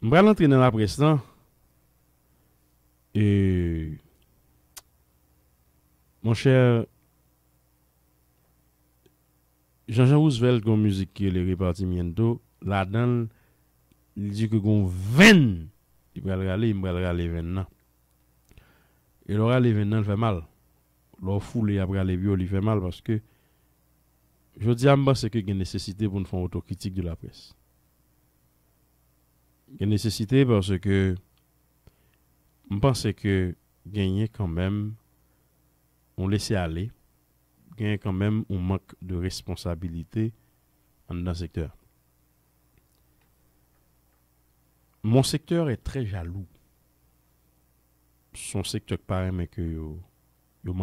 Je vais entrer dans la presse. Là. Et. Mon cher. Jean-Jean Roosevelt, comme musique qui est le répartimiento, là-dedans, il dit que a 20, il va le râler, il va le râler 20 ans. Et le râler 20 ans, il fait mal. Le foulé après les vieux, il fait mal parce que je dis à moi, c'est y a une nécessité pour nous faire une autocritique de la presse. Il y a nécessité parce que je pense que gagner quand même, on laissait aller, gagner quand même, on manque de responsabilité dans le secteur. Mon secteur est très jaloux. Son secteur paraît mais que yo, yo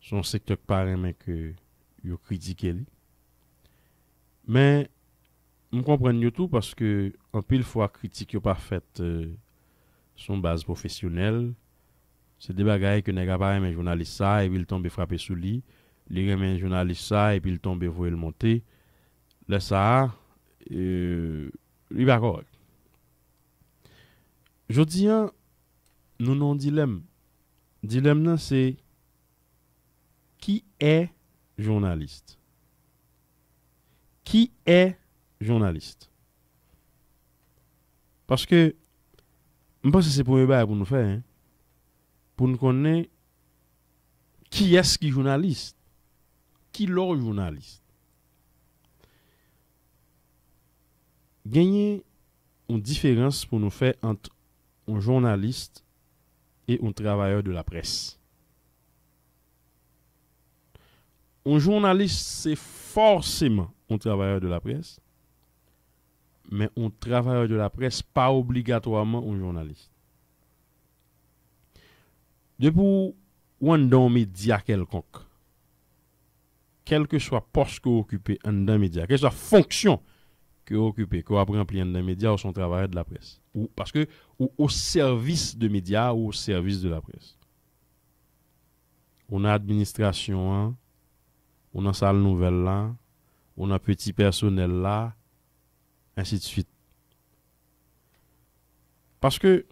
Son secteur paraît mais que yo critique Mais m konpren yotou paske an pil fwa kritik yo parfet euh, son baz profesyonel. Se de bagay ke nega pare men jounalisa epi l tombe frape sou li. Li gen men jounalisa epi l tombe vwe l monte. Le sa, euh, li bako. Jodi an, nou nan dilem. Dilem nan se, ki e jounalist? Ki e journaliste. Parce que, je pense que c'est pour nous faire. Hein. Pour nous connaître qui est-ce qui est journaliste. Qui l'autre journaliste. Gagner une différence pour nous faire entre un journaliste et un travailleur de la presse. Un journaliste, c'est forcément un travailleur de la presse mais un travailleur de la presse, pas obligatoirement un journaliste. Depuis un média quelconque, quel que soit poste que vous occupez en média, quelle soit fonction que vous occupez, que vous apprenez dans média ou son travail de la presse, ou parce que ou au service de médias ou au service de la presse. On a administration, hein. on a salle nouvelle là, on a petit personnel là, ainsi de suite. Parce que,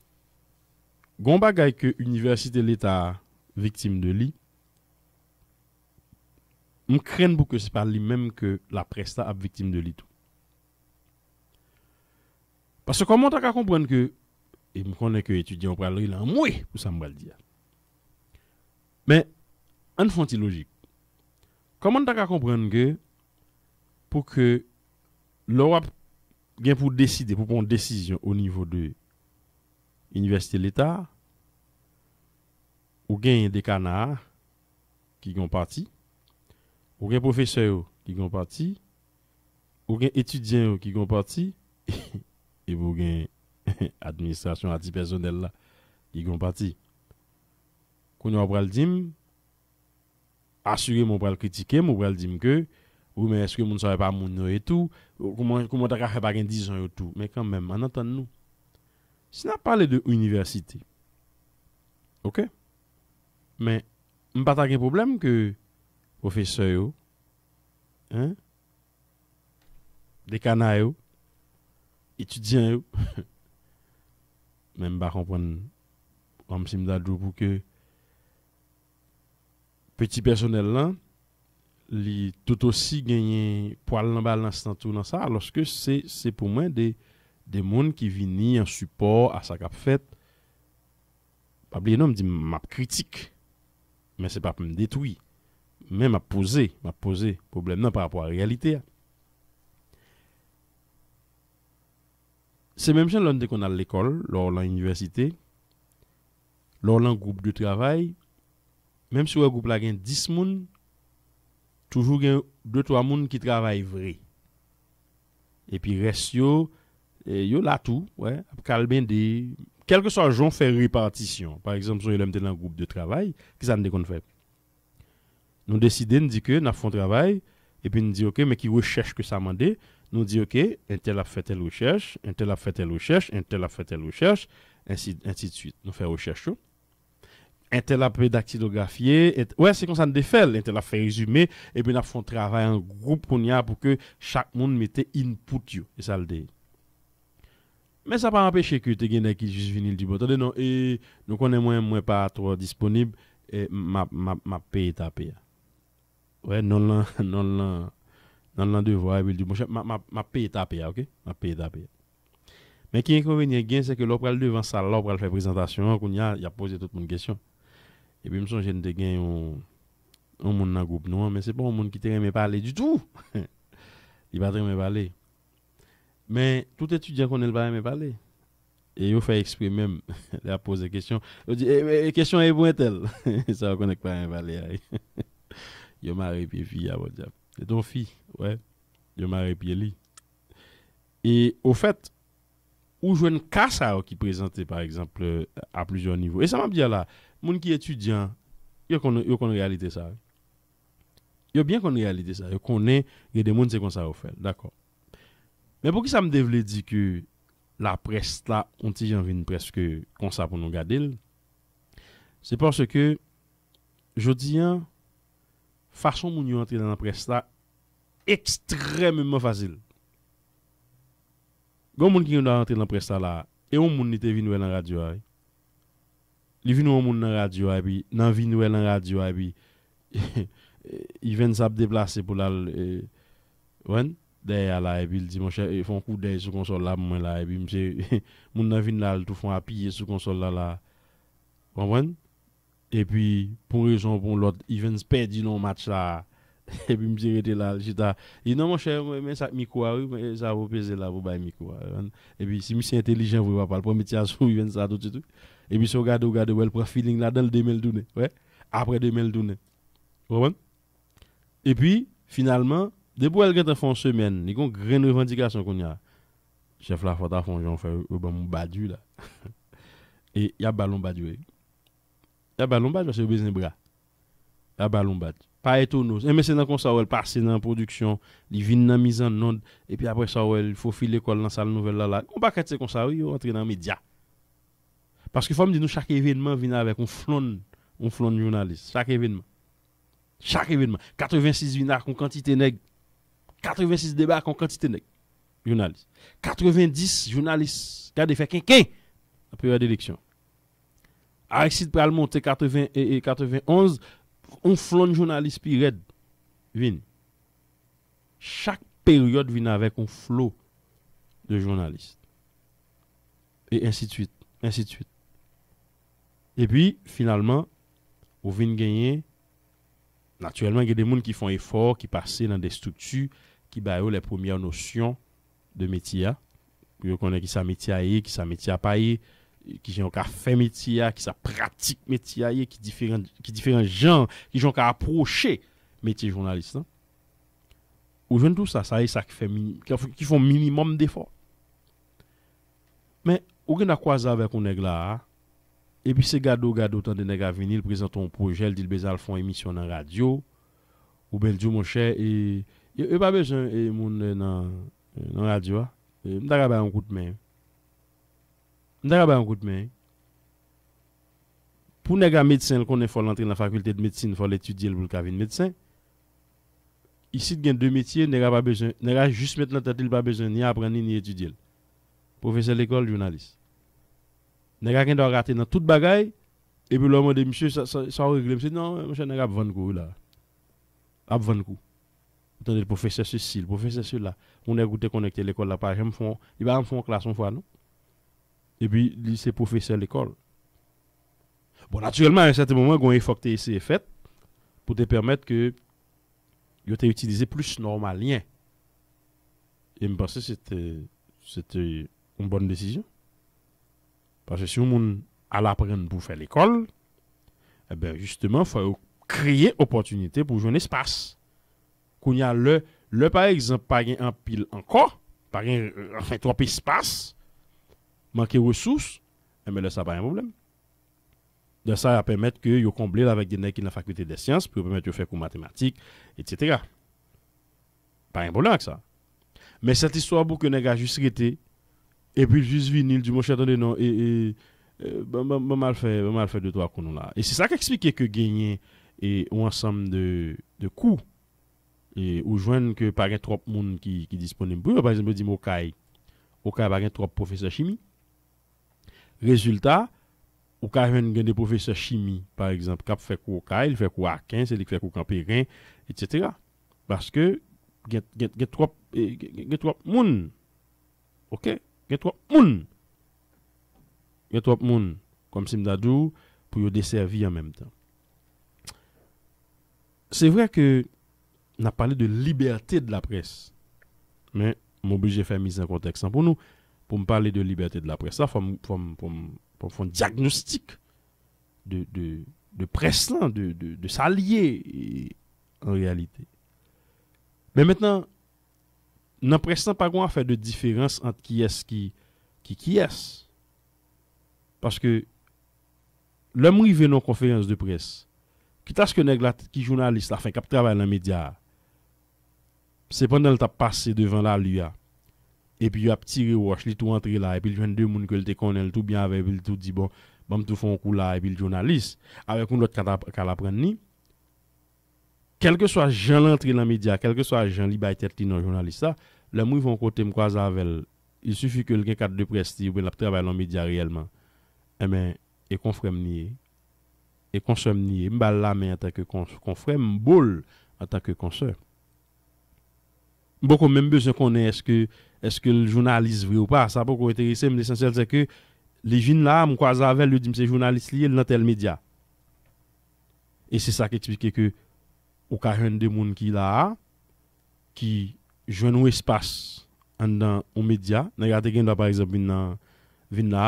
gon bagay que l'université l'État victime de lui, je crains beaucoup que ce pas lui-même que la presta est victime de lui tout. Parce que comment tu as comprendre que, et je connais que étudiant pour aller là, moi, pour ça me dire. Mais, en font logique. Comment tu as comprendre que, pour que l'Europe pour décider, pour prendre décision au niveau de l'université de l'État, ou bien des canards qui ont parti, ou bien professeurs qui ont parti, ou bien étudiants qui ont parti, et ou bien administration à personnel là, qui ont parti. Quand on va le dire, assurer on va le critiquer, on va le dire que Ou men, eske moun sawe pa moun nou etou? Ou kou moun ta ka fè pa gen dizan yo tout? Men, kan men, an anten nou? Sinan, pale de universite. Ok? Men, m pata gen problem ke profese yo? Hein? Dekana yo? Etudyan yo? Men, m pa kompwen wam si m dadou pou ke peti personel lan li tout osi genyen pou al nan bal nan stantou nan sa, aloske se pou mwen de moun ki vini an support a sa kap fèt. Pabliye nan mdi map kritik, men se pap mdetoui. Men map pose, map pose problem nan par apwa realite a. Se menm chan londe kon al lekol, lor lan universite, lor lan groub de travay, menm si wè groub la gen dis moun, toujours deux deux trois moun qui travaillent vrai. Et puis reste yo yo là tout, ouais, quel que soit jon fait répartition. Par exemple, si dans un groupe de travail, qui ça ne qu'on fait. Nous décidons de dire que nous font travail et puis nous dit OK, mais qui recherche que ça dit? nous dit OK, un tel a fait telle recherche, un tel a fait telle recherche, un tel a fait telle recherche, ainsi ainsi de suite. Nous fait recherche. Ente la pe daktilografye. Ouè, se kon san defel. Ente la fe rezume. Ebe, na fonte avay an group kon ya pou ke chak moun mette input yo. E sa l de. Men sa pa an pe cheku te gen ekil jiz vinil di bot. A de non, e, nou konen mwen mwen pa atro disponib. E, ma pe et apia. Ouè, nan lan, nan lan. Nan lan devoye bil di. Mou chep, ma pe et apia, ok? Ma pe et apia. Men ki en kon venye gen, se ke lop pral devan sa lop pral fe prezentasyon. Kon ya, ya pose tout moun kesyon. Et puis, je me suis dit, que un monde dans groupe noir, mais c'est pas un monde qui t'a pas parler du tout. il va pas parler. Mais tout étudiant qu'on ne pas aimer parler. Et il fait exprès même, il a posé questions, Il dit, eh, les question est bonnes, telle. Ça ne connaît pas un parler. Il m'a répété, fille, à votre diable. c'est ton fille, ouais. Il m'a lui Et au fait, où a une casse qui présentait, par exemple, euh, à plusieurs niveaux. Et ça m'a dit là, Moun ki etudyan, yo kon realite sa. Yo bien kon realite sa. Yo konen, yede moun se kon sa ou fèl. D'akor. Men pou ki sa m devle di ki la prest la, onti jan vin preske konsa pou nou gade il, se porske, jodi yan, fason moun yo antre nan prest la, ekstremement fazil. Gon moun ki yon da antre nan prest la, e yon moun ni te vin nou el an radyo a yon. Li vi nou an moun nan radyo api, nan vi nou el nan radyo api, i ven sa ap deplase pou lal, e, wen, daya la api, e li di mwen chè, e fon kou day sou konsol la mwen la api, e mwen nan vin lal, tou fon api ye sou konsol la la, pon wen, epi, pon rezon pon lot, i ven spè di nan match la api, epi mwen chè rete lal, jita, i nan mwen chè, mwen sak mikwa wè, mwen sa wopese la wopay mikwa, epi, si mwen si entelijen wè wapal, pou mwen tia sou i ven sa touti touti, Et puis, si vous regardez, vous regardez, elle prend feeling là dans le 2012. Ouais. Après démêle-doune. Vous Et puis, finalement, depuis elle a fait une semaine, il y a une grande revendication qu'on a. Chef la faute à fond, j'en fais un euh, badu là. Et il y a ballon badu. Il y a ballon badu c'est que besoin de bras. Il y a ballon badu. Pas étonnant. Eh, mais c'est dans ça, elle passe dans la production, il vient dans la mise en onde, et puis après ça, il faut filer l'école dans la salle nouvelle là. là. On va pas c'est comme ça, oui, on rentre dans les médias. Parce que faut me nous, chaque événement vient avec un flon, un flon journalistes. Chaque événement. Chaque événement. 86 vient avec une quantité nègre. 86 débats avec une quantité nègre. Journalistes. 90 journalistes. Regardez, fait quelqu'un. La période d'élection. Aristide peut monter 80 et, 91. un flon de journalistes red. Chaque période vient avec un flot de journalistes. Et ainsi de suite. Ainsi de suite. E pi, finalman, ou vin genye, natyouèlman gen de moun ki fon efor, ki pase nan de stoutu, ki bayo le pwomiye nosyon de metiya. Ki yo konen ki sa metiya ye, ki sa metiya pa ye, ki jen yo ka fe metiya, ki sa pratik metiya ye, ki diferent jen, ki jen yo ka aproche metiya jounalistan. Ou vin tout sa, sa e sa ki fon minimum defor. Men, ou gen a kwa zave konen glara, Et puis c'est Gado Gado tant de nèg a venir, il présente un projet, il dit le font émission en radio. Ou bien du mon cher et pas besoin et mon euh, dans euh, dans radio. M'ta ba un coup de main. M'ta ba un coup de main. Pour nèg a médecin, il connaît faut entrer dans la faculté de médecine, faut l'étudier pour le médecin. Ici il y a deux métiers, nèg pas besoin, nèg juste maintenant il tête, il pas besoin ni apprendre ni étudier. Professeur l'école, journaliste. Nèg qui doit rater dans toute bagaille et puis l'homme dit monsieur ça ça, régler monsieur non monsieur nèg a vendre coup là. A vendre coup. Attendez le professeur ceci, professeur cela. On a goûté connecté l'école là par exemple font il va en font classe on fois non. Et puis c'est professeur l'école. Bon naturellement à un certain moment il faut que tu fait pour te permettre que tu aies utilisé plus normalement. Et je pense que c'était c'était une bonne décision. Parce que si on a l'apprendre pour faire l'école, eh ben, justement, il faut créer opportunité pour jouer un espace. il y a le, le par exemple, pas un pile encore, pas en euh, enfin, trop espace, manquer ressources, eh bien, là, ça pas un problème. De ça, à permettre que yo combler avec des nègres qui la faculté des sciences, pour permettre de faire pour mathématiques, etc. Pas un problème avec ça. Mais cette histoire pour que nègres juste été E pwil jis vinil di mwen chatande nan. E euh, ban bon, bon, mal fè, ban mal fè de to akounou la. E se sa ki eksplike ke genyen ou ansam de kou. Ou jwen ke par gen trop moun ki disponibou. Par exemple, di mwen okay. Okay par gen trop profeseur chimie. Rezultat, okay ven gen de profeseur chimie. Par exemple, kap fèk ou okay, l fèk ou aken, selik fèk ou kamperen, etc. Parce que gen trop moun. Oké? Il y a trop personnes, y trop comme Simdadou, pour desservir en même temps. C'est vrai que on a parlé de liberté de la presse. Mais mon budget faire mise en contexte pour nous. Pour me parler de liberté de la presse, ça, faut faire un diagnostic de, de, de presse, de, de, de s'allier en réalité. Mais maintenant, N'impression pas qu'on a faire de différence entre qui est ce qui est ce. Parce que l'homme qui vient en conférence de presse, qui à ce que nous qui journaliste, afin a fait dans les médias, c'est pendant le a passé devant la lutte, et puis il a tiré ou acheté tout, là, et puis il a deux mouns qui étaient tout bien, avec puis le tout dit, bon, bon tout font un là, et puis le journaliste, avec un autre qui a appris quel que soit Jean l'entrée dans les médias, quel que soit Jean Libay tête dans le journaliste, les gens vont côté me croiser avec Il suffit que quelqu'un cadre de presse ou bien travaille dans les médias réellement. Eh bien, et confrère nié. Et consomme nié. M'bal la main en tant que confrère, m'boule en tant que consoeur. Beaucoup même besoin qu'on ait est-ce que, est-ce que le journaliste vrai ou pas. Ça beaucoup intéressé, mais l'essentiel c'est que les jeunes là, me avec le dit, c'est journaliste lié dans tel média. Et c'est ça qui explique que ou ka jwenn de moun ki la, ki jwenn ou espas an dan ou media, nan gen da par exemple vin, nan, vin la,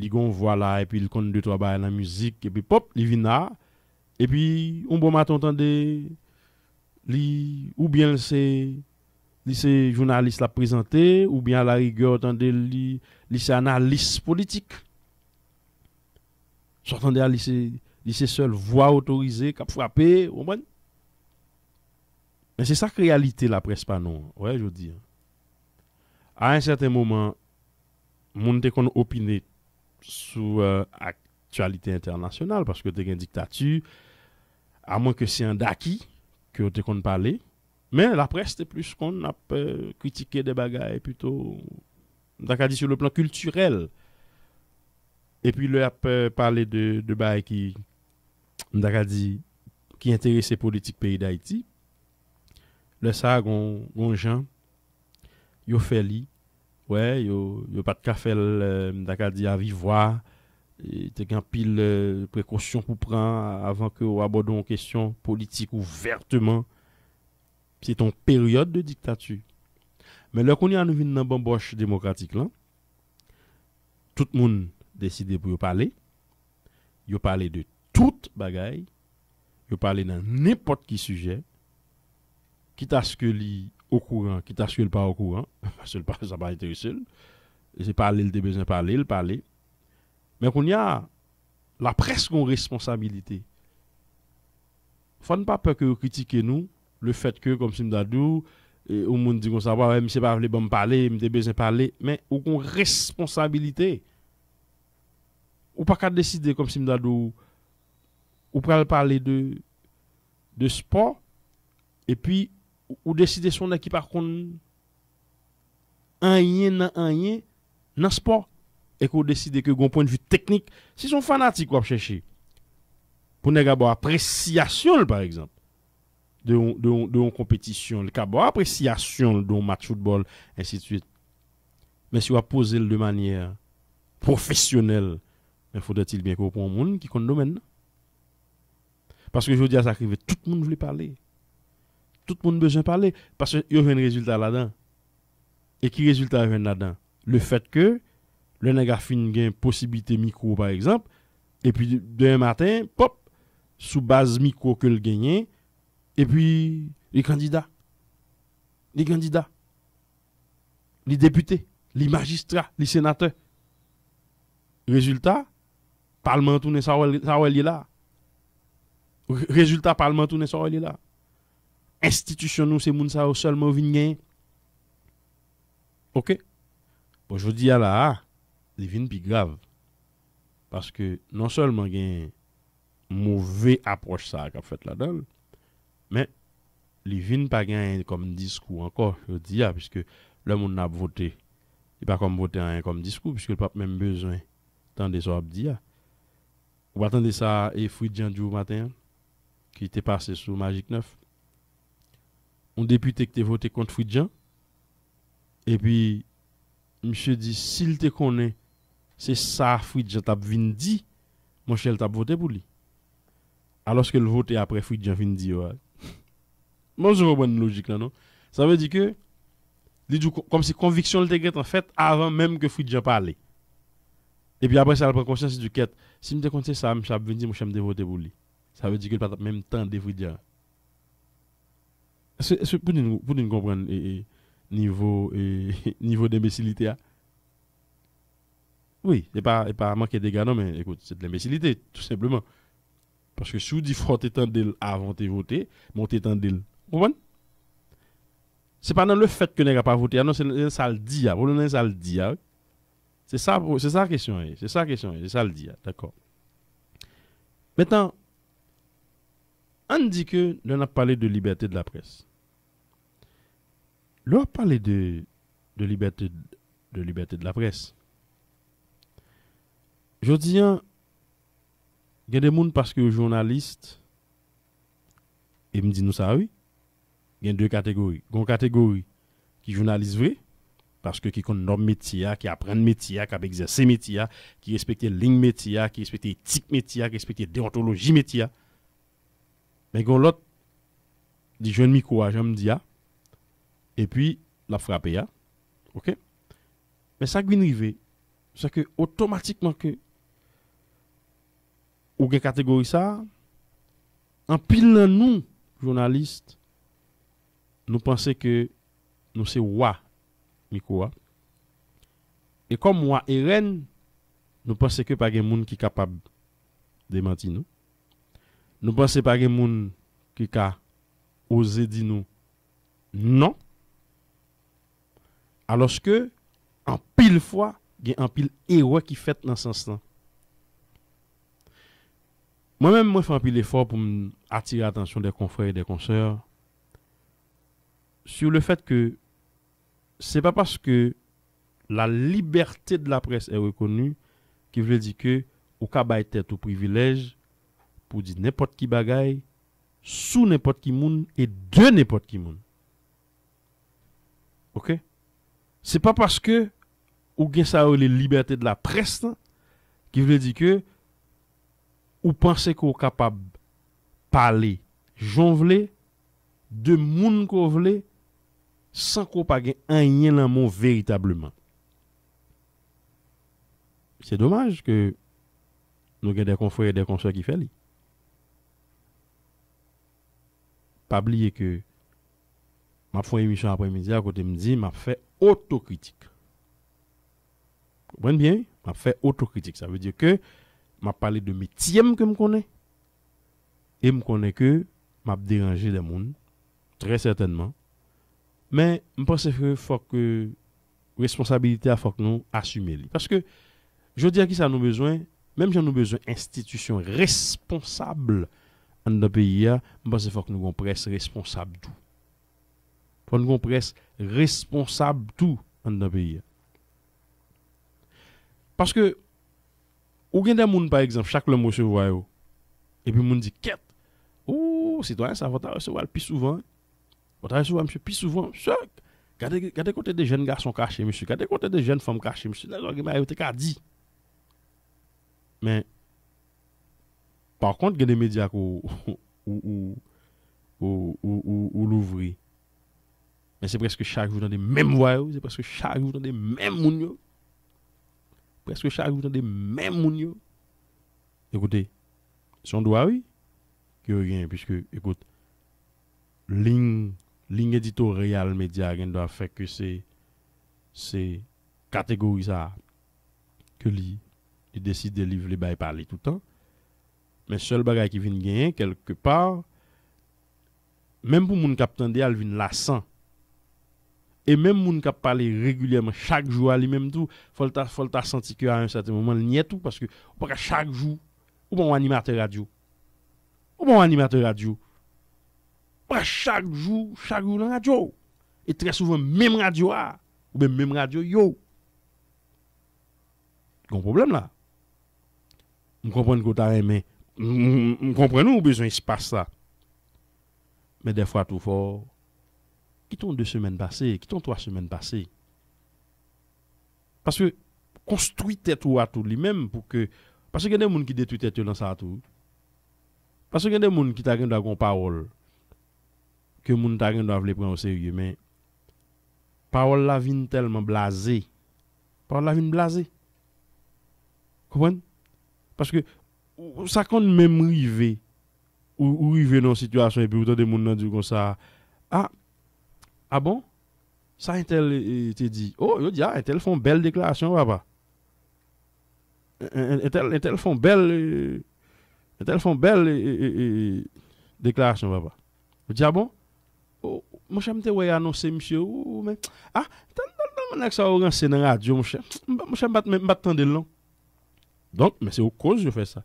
li gon vwa la, epi li kon de to ba la et epi pop, li vin et epi ou bon maton tande, li ou bien se, li se jounalist la prezante, ou bien la rigueur tande li, li se analist politik. Sortande a li se, li se seul vwa otorize, kap fwape, ou bon, mais c'est ça que réalité la presse pas non. Ouais, je veux dire. À un certain moment, te qu'on opiner sur l'actualité euh, actualité internationale parce que tu une dictature à moins que c'est un daki que tu qu'on parler. Mais la presse c'est plus qu'on a euh, critiqué des bagailles plutôt dit sur le plan culturel. Et puis le a euh, parler de de qui qui intéressait politique pays d'Haïti le Sagon on joue, fait le ouais, on pas de café dit à vivre, on a pile euh, précautions pour avant que aborde une question politique ouvertement. C'est une période de dictature. Mais lorsqu'on est dans une bonne boche démocratique, tout le monde décide de parler, de parler de toute bagaille, de parler d'un n'importe qui sujet. Qui à ce que lui au courant, qui à ce qu'il pas au courant, parce que ça pas été C'est pas il a besoin de parler, il parler. Mais qu'on y a la presse qu'on responsabilité. Faut ne pas peur que critiquer nous le fait que comme Simdadou au monde dit qu'on ça ouais, c'est pas les bon parler, me besoin parler, mais ou qu'on responsabilité. Ou pas qu'à décider comme Simdadou ou pas parler de de sport et puis ou décider son équipe par contre un yen un yen dans sport et qu'on décide que d'un point de vue technique si son fanatique va chercher pour ne pas appréciation par exemple de de compétition le cabo appréciation d'un match football ainsi de suite mais si on pose le de manière professionnelle mais faudrait-il bien qu'on prenne monde qui compte domaine parce que je veux dire ça arrive tout le monde voulait parler tout le monde besoin de parler parce qu'il y a un résultat là-dedans. Et qui résultat vient là-dedans Le fait que le nègre fin une possibilité micro par exemple et puis demain matin, pop, sous base micro que le gagne et puis les candidats les candidats les députés, les magistrats, les sénateurs. Résultat, parlement tourné ça est là. Résultat, parlement tourné ça est là. institisyon nou se moun sa ou sol mou vin gen. Ok. Bon, jvo di ya la a, li vin pi grav. Paske, non sol mou gen mou ve aproche sa ak ap fèt la dal, men, li vin pa gen kom diskou anko, jvo di ya, piskè lè moun nap voté. Li pa kom voté an kom diskou, piskè lè pap mèm bezwen. Tande so ap di ya. Ou batande sa, e fwi djanjou maten, ki te pase sou magik nef, un député qui a voté contre Fridjan. Et puis, monsieur dit, s'il te connaît, c'est ça Fridjan t'a dit, mon cher t'a voté pour lui. Alors que le vote après Fridjan vient dit, Moi, je vois une logique là, non? Ça veut dire que, comme si conviction le en fait avant même que Fridjan parle. Et puis après, ça a prend conscience du quête. Si je me dis ça, je vais dire, mon cher, voté pour lui. Ça veut dire que le même temps de Fridjan. Pour vous nous comprendre le niveau, niveau d'imbécilité hein? Oui, c'est pas, c'est pas manquer des gars. non, mais écoute, c'est de l'imbécilité, tout simplement. Parce que si vous dites fort d'il avant de voter, montez étendel. Vous comprenez c'est pas dans le fait que n'a pas voté, hein, non, c'est ça le dit, ça hein, le dit. C'est ça, c'est ça la question, c'est ça la question, c'est ça le dit, d'accord. Maintenant, on dit que nous a parlé de liberté de la presse. L'on parler de, de liberté de liberté de la presse. Je dis, hein, il y a des gens parce que journaliste, et me dit nous ça oui, il y a deux catégories. Il y a une catégorie qui journaliste vrai, parce que qui connaît métier, qui apprend le métier, qui exerce métier, qui respecte ligne métier, qui respecte l'éthique métier, qui respecte déontologie métier. Mais il y a l'autre, jeunes je me dis, ah, et puis la frappe OK Mais ça qui arrivé. c'est que automatiquement que ou une catégorie ça en pile nous journalistes nous pensons que nous c'est roi mikoa et comme moi et reine nous pensons que pas de monde qui capable de mentir nous nous pensons pas de monde qui a osé dire nous non alors que, en pile fois, il y a un pile erreur qui fait dans ce sens-là. Moi-même, moi, je fais un pile effort pour attirer l'attention des confrères et des consoeurs sur le fait que c'est pas parce que la liberté de la presse est reconnue qui veut dire que au cas tête au privilège pour dire n'importe qui bagaille sous n'importe qui monde et de n'importe qui monde. OK Se pa paske ou gen sa ou li libertè de la prestan ki vle di ke ou panse kou kapab pale, jon vle, de moun kou vle, san kou pa gen anyen la moun veytableman. Se dommaj ke nou gen de kon fweye de kon so ki feli. Pa bliye ke... m ap fwoye mi chan apre midi akote m di, m ap fwey otokritik. Kwen bien, m ap fwey otokritik. Sa ve di ke, m ap pale de mitiyem ke m konen. E m konen ke, m ap diranje de moun. Tre certainman. Men, m pa se fwey fwey ki responsabilite a fwey ki nou asume li. Paske, jo di an ki sa nou bezwen, menm ki an nou bezwen institusyon responsable an da peyi ya, m pa se fwey ki nou goun prese responsable d'ou. Fon kon pres responsab tou an nan peyi. Paske, ou gen de moun pa eksemp, chak lom wosye vwa yo, epi moun di ket, ou, sitwane sa vwata wosye vwal pi souvan, vwata wosye vwal pi souvan, chak, kade konte de jen garson kache, monsi, kade konte de jen fom kache, monsi, nan lor gen mayote kadi. Men, par kont gen de medyak ou, ou, ou, ou, ou louvri, Men se preske chak joutan de menm voyou, se preske chak joutan de menm moun yo. Preske chak joutan de menm moun yo. Ekoute, son do awi, ki yo gen, piskou, ekoute, ling, ling edito real media gen do a fek ke se, se kategorisa ke li, li desi de li vle baye parli toutan. Men sol bagay ki vin gen, kelke par, menm pou moun kapten de al vin lasan, Et même gens qui parlent régulièrement chaque jour à lui-même tout, faut sentir faut qu'à un certain moment il n'y a tout parce que pas chaque jour ou bon animateur radio. Ou bon animateur radio. Pas chaque jour, chaque jour la radio. Et très souvent même radio ah. ou même radio yo. Gon problème là. On comprend que as aimé. On comprend nous besoin espace ça. Mais des fois tout fort quittons deux semaines passées, quittons trois semaines passées. Parce que construit tête ou à tout lui-même pour que. Parce qu'il y a des gens qui détruisent tête dans ça tout. Parce qu'il y a des gens qui t'a une parole que les gens doivent les prendre au sérieux. Mais parole la vient tellement blasée. Parole la vient blasée. Comprenez? Parce que ça compte même river. Ou, il dans une situation et puis autant de gens dit comme ça. Ah, ah bon? Ça, elle t'a te dit. Oh, yo dit, ah, un font belle déclaration, papa. Un, un, tel, un tel font belle. Un tel font belle déclaration, papa. Il dit, ah bon? Oh, mon cher, je vais annoncer, monsieur. ou mais... Ah, on n'as ça rancé dans la radio, mon cher. Mon cher, je vais attendre long. Donc, mais c'est au cause que je fais ça.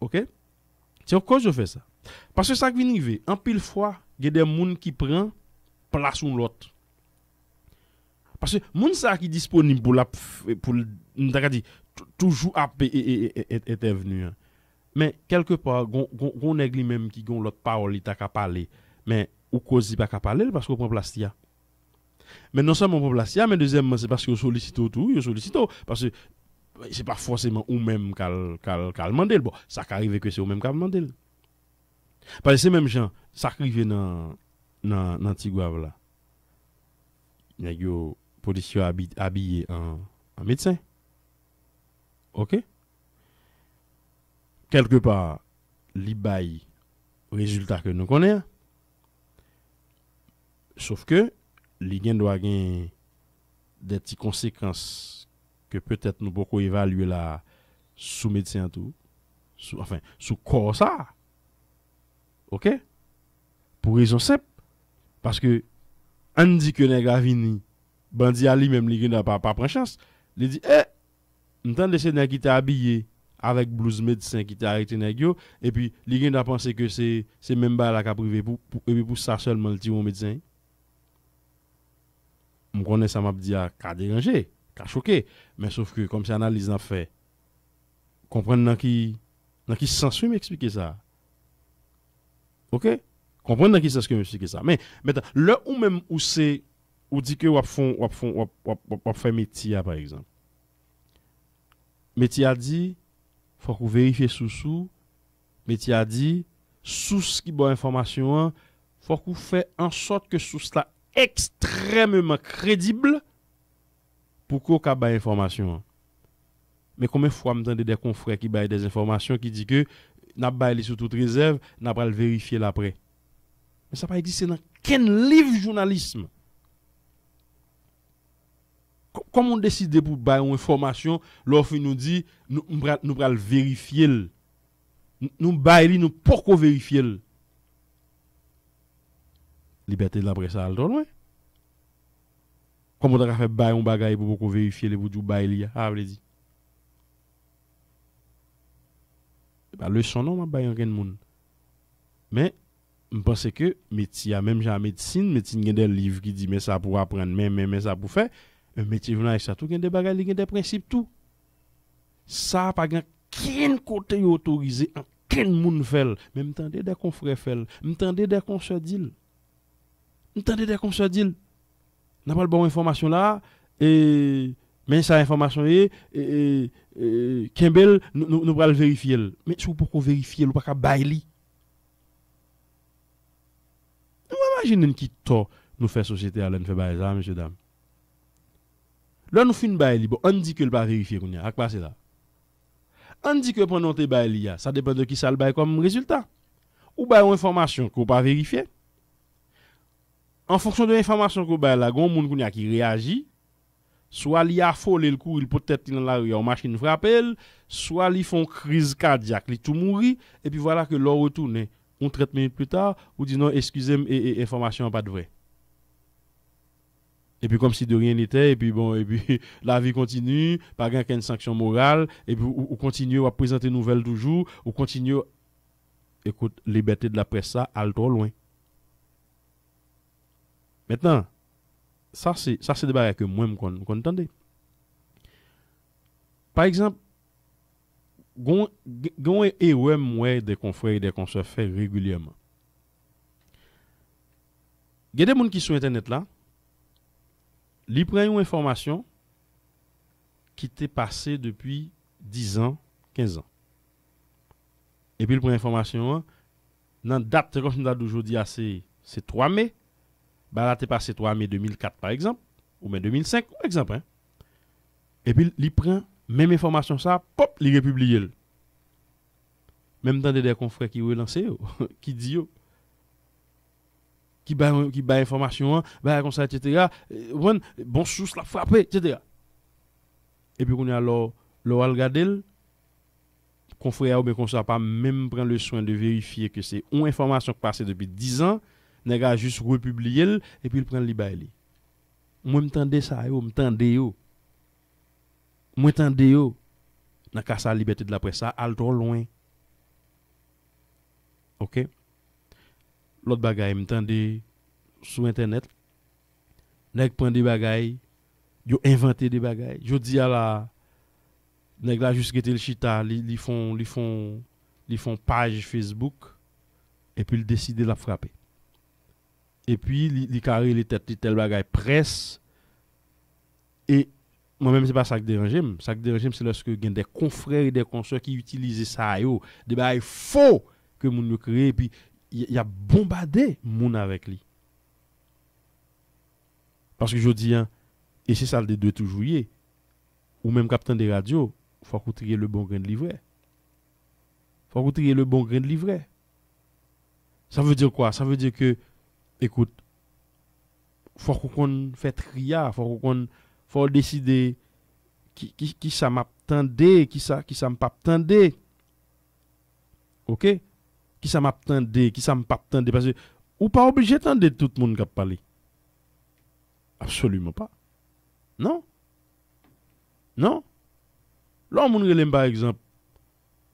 Ok? C'est au cause que je fais ça. Parce que ça qui vient arriver, en pile fois, il y a des gens qui prennent place à l'autre. Parce que les gens qui sont disponibles pour la pour dit, toujours étaient e, e, e, venu. Hein. Mais quelque part, on a même qui ont l'autre parole, il t'a parler. Mais ou cause pas parler parce qu'on prend place Mais non seulement on prend place mais deuxièmement, c'est parce qu'on sollicite tout on sollicite parce que ce n'est pas forcément ou même cal demander. Bon, ça arrive que c'est ou même le demander. Pare se menm jan, sa krive nan ti gwa vla Nya yo potesyo abye an medsen Ok? Kelke pa, li bayi rezultat ke nou konen Sof ke, li gen dwa gen de ti konsekans Ke petet nou boko evalue la sou medsen an tou Sou kor sa Ok, pou rezon sep, paske an di ke nen gravini, bandi a li menm li gen da pa pren chans, li di, eh, m tan lese nen ki te abye, avek blouz medsen ki te a rete nen gyo, epi li gen da panse ke se, se menm ba la ka prive pou, epi pou sa selman li ti wou medsen, m konen sa map di a, ka deranje, ka choke, men souf ke kom se analize nan fe, kompren nan ki, nan ki sensu mi ekspike sa, Ok? Komponnen nan ki se se ke mwen si ke sa. Men, metan, le ou men ou se ou di ke wap foun, wap foun, wap foun, wap foun, wap foun meti a, par exemple. Meti a di, fwa kou veyife sou sou, meti a di, sou se ki bo informasyon an, fwa kou fwe en sot ke sou sla ekstrememen kredible pou kou ka bay informasyon an. Men kome fwa mwen tan de de kon fwe ki bay de informasyon ki di ke, n'a pas sur toute réserve, n'a pas le vérifier l'après. Mais ça pas existé dans quel livre journalisme. Comment on décide pour bailler une information, l'offre nous dit, nous allons le vérifier. Nous bailler, nous pourquoi vérifier. Liberté de la presse, ça loin. Comment on a fait bailler un bagage pour vérifier, pour dire bailler, ah, vous dit. A le sonon, mwen bayan gen moun. Men, mwen pense ke, meti a menm jan medsine, meti gen den liv ki di, men sa pou apren men, men sa pou fe, men meti venan ek sa tou, gen de bagay li gen de prensip tou. Sa pa gen ken kote yu otorize, an ken moun vel. Men mwen tende de kon fwe fel, mwen tende de kon se dil. Mwen tende de kon se dil. Napa l bon informasyon la, e... Mais ça, information est, et, et, Kembel, nous, nous, le vérifier. Mais si vous pouvez vérifier, vous pouvez pas bailler. Nous imaginons qui tort nous fait société à l'en fait bailler ça, monsieur, dame. Là, nous faisons bailler, bon, on dit que le pas vérifier, qu'on y a, c'est là. On dit que pendant que bailler, ça dépend de qui ça le bail comme résultat. Ou baille une information qu'on pas vérifier. En fonction de l'information qu'on baille là, il y a un monde qui réagit soit il affolé le coup, il peut être dans la rue, en machine frappe soit il font crise cardiaque, il tout mouru, et puis voilà que l'on retourne. On traite minutes plus tard, ou dit non, excusez-moi, l'information information pas de vrai. Et puis comme si de rien n'était, et puis bon, et puis la vie continue, pas grand-chose qu'une sanction morale, et puis on continue à présenter nouvelles toujours, on continue, écoute, liberté de la presse, ça, trop loin. Maintenant, ça c'est ça c'est des bagages que moi me contente. Par exemple, gon gon erreur moi des confrères et des consoeurs fait régulièrement. Il y a des gens qui sont sur internet là, ils prennent une information qui t'est passée depuis 10 ans, 15 ans. Et puis ils prennent l'information hein, dans date comme date d'aujourd'hui ah, c'est 3 mai va là, passé 3 mai 2004, par exemple, ou mai 2005, par exemple. Hein? Et puis, il prend même information, ça, pop, il republie. Même dans des confrères qui relancent, qui disent, qui bat qui bat information bah comme ça etc euh, bon bon source la frappé etc et puis on est alors le regarder confrère ou bien comme ça pas même prendre le soin de vérifier que c'est une information qui passée depuis 10 ans nèg a juste republier et puis il prend li bail moi m'tendais ça yo m'tendais yo moi m'tendais yo dans la liberté de la presse ça al trop loin OK l'autre bagaille m'tendais sur internet nèg prend des bagailles yo inventé des bagailles je dis à la nèg là juste le chita li, li font li font li font page Facebook et puis il décide de la frapper et puis les carré les têtes, tel presse. Et moi-même, c'est pas ça qui dérange. Ça qui dérange, c'est lorsque y a des confrères et des consoeurs qui utilisent ça, yo, des bagailles faux que mon nous crée. et puis il y, a bombardé mon avec lui. Parce que je dis, hein, et c'est ça le deux toujours, ou même capitaine des radios, il faut trier le bon grain de livret. Il faut trier le bon grain de livret. Ça veut dire quoi Ça veut dire que écoute, faut qu'on fait tria, faut qu'on faut décider qui qui qui ça m'attendait, qui ça qui ça m'attendait. OK Qui ça m'attendait, qui ça m'attendait parce que ou pas obligé d'attendre tout le monde qui parle. Absolument pas. Non. Non. L'homme, par exemple,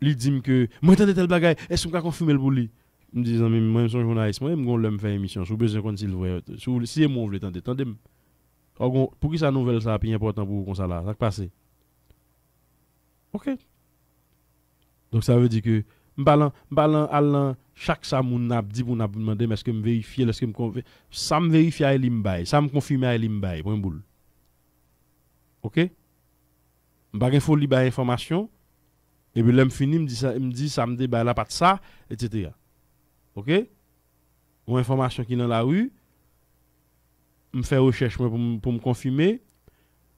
Ils dit que, moi, entendu tel bagaille, est-ce qu'on peut confirmer le lui? me disant même moi je suis journaliste moi me l'homme faire émission suis besoin qu'on s'il vrai si c'est moi le tenter pour qui ça nouvelle ça plus important pour vous qu'on ça là ça passé. OK donc ça veut dire que m'balan m'balan allant chaque ça moun n'a dit pour n'a demander mais est-ce que me vérifier est-ce que me ça me vérifie à Elimbay ça me confirme à Elimbay point boule OK m'pa gain faut li ba information et puis l'homme fini me dit ça me dit ça me débat là pas de ça etc. OK Ou information qui est dans la rue, me faire recherche pour me confirmer,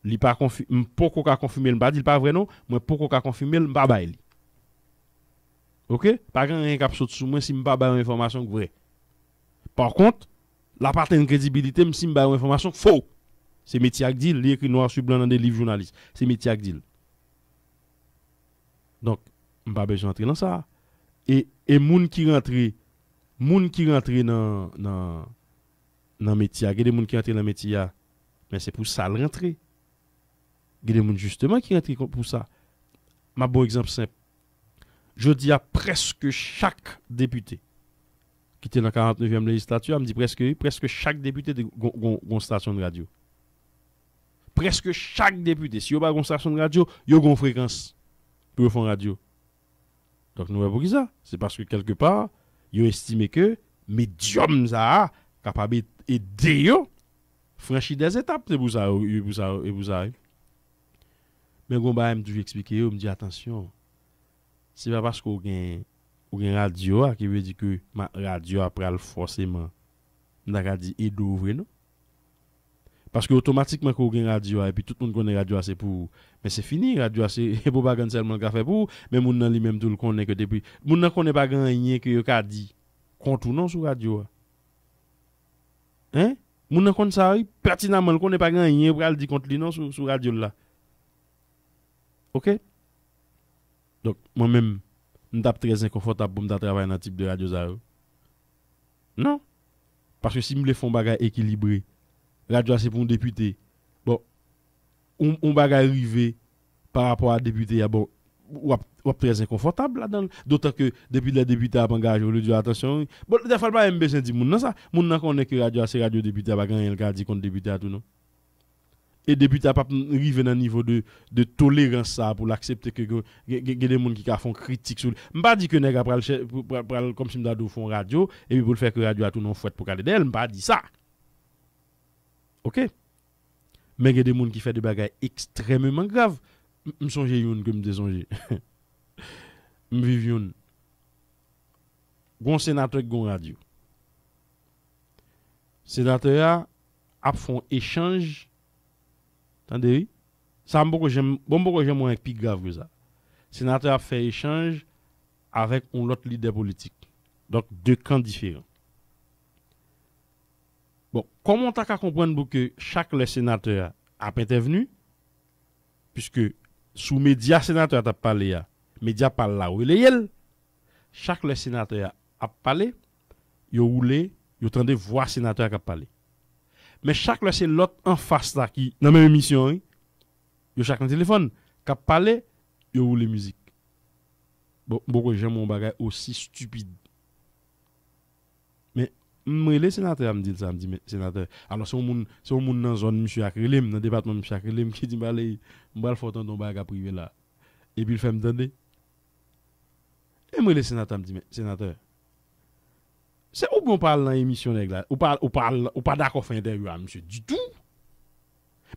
li pas confirmer, pourquoi pas confirmer, pas dit pas vrai non, moi pourquoi pas confirmer, pas bail. OK Pas grand rien cap saute sur moi si me pas bail information vrai. Par contre, la partie de crédibilité, si me bail information faux. C'est métier ak dit, li écrit noir sur blanc dans des livres journalistes. C'est métier ak dit. Donc, pas besoin d'entrer dans ça. Et et moun qui rentre gens qui rentre dans dans métier, il y a des gens qui rentrent dans le métier mais c'est pour ça le rentrer. Il y a des gens justement qui rentrent pour ça. Ma bon exemple simple. Je dis à presque chaque député qui était dans la 49e législature, me dit presque presque chaque député de une station de radio. Presque chaque député, si vous pas une station de radio, il y a une fréquence pour faire radio. Donc nous avons ça. C'est parce que quelque part, Yo estime ke medyom zaha kapabe et deyo franshi de zetap se pou zay. E e e Men gom ba mdouj ekspike yo mdi atansyon. Se pa paskou gen radio akive di ke ma radio aprel foseman nan radi edo ouvre nou. Paske otomatikman kou gen radio a, epi tout moun kone radio a se pou, men se fini radio a se, epou bagan sel moun ka fe pou, men moun nan li menm tou l konen ke depi. Moun nan kone bagan enye kyo ka di, kontou nan sou radio a. Hein? Moun nan konen sa a, platina man l konen bagan enye pou kal di kontou li nan sou radio la. Ok? Dok, moun menm, moun tap trez enkonfortab pou moun tap travay nan tip de radio za ou. Nan. Paske si moun le fon bagan ekilibre, radio c'est pour un député. Bon, on, va arriver par rapport à un député, ah bon, ou, ou très inconfortable là-dedans. D'autant que depuis le député a engagé, au lieu dire attention, bon, il ne faut pas MBC dit, non, ça, mon n'a qu'on est que radio c'est radio député, pas ah, gagner le dit contre député à ah, tout, non. Et député a pas arrivé dans un niveau de, de tolérance pour l'accepter que les des gens qui font critique sur Je pas dit que les après comme si font radio et puis pour le faire que radio a tout non fouette pour caler d'elle, je pas ça. Ok? Mè gen de moun ki fè de bagay ekstremèman grav. M sonje yon ke m de sonje. M viv yon. Gon senatèk, gon radyou. Senatèk ap fè en échange. Tandè yi? Sa m bò bon m bò jèm wèk pi grav gèza. Senatèk ap fè en échange avèk on lot lider politik. Dok, de kan diferent. Bon, comment t'as qu'à comprendre que chaque sénateur a intervenu, puisque sous média sénateur t'as parlé, à, ah, média parle là où il est, chaque sénateur a parlé, il roulé, il voir voir sénateur qui a parlé. Mais chaque sénateur, c'est l'autre en face là qui dans même émission, il y a téléphone qui a parlé, il roulé musique. Bon, beaucoup j'aime mon bagage aussi stupide. Le sénateur, me dit ça, me dit sénateur. Alors, si on un monde dans la zone, monsieur Akrelem, dans le département, M. Akrelim qui dit, bah, allez, m'bal faut faire un bagage privé là. Et puis, il fait me donner. Et le sénateur, me dit, sénateur. C'est où qu'on parle dans l'émission, là. Ou parle, ou parle, ou pas d'accord, fin interview à monsieur, du tout.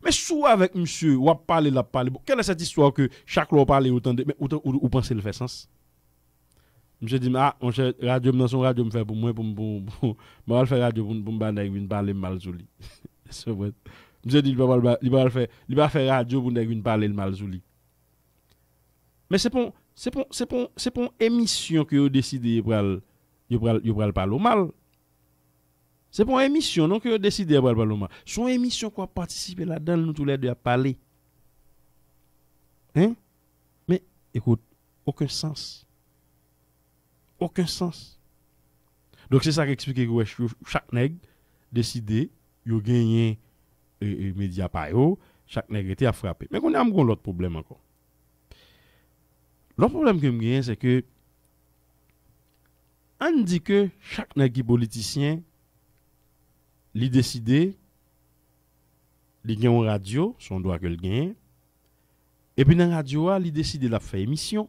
Mais soit avec monsieur, ou à parler, la parler. Quelle est cette histoire que chaque fois on parle, autant de, mais, ou, pensez le faire sens? Mse di, a, ah, mse, radyo m son radyo m fè pou mwen pou m pou m pou m. Mwa al fè radyo pou m pou m ban vin pale mal sou li. so mwen. va di, li ba faire fè, li ba fè radyo pou dek vin pale mal sou li. Men se pon, se pon, se pon, se pon emisyon ki yo deside yo pral, yo pral, yo pral mal. Se pon emisyon non ki yo deside yo pral pale mal. Son emisyon kwa patisipe la dan nou tou lè de a pale. Hein? Men, ekout, okè sens aucun sens. Donc c'est ça qui explique que chaque nègre décide il a les médias par eux, chaque nègre était à frapper. Mais on a un autre problème encore. L'autre problème que je c'est que on dit que chaque nègre politicien, il décide, il gagne en radio, son droit que le gagne, et puis dans la radio, il décide de faire émission.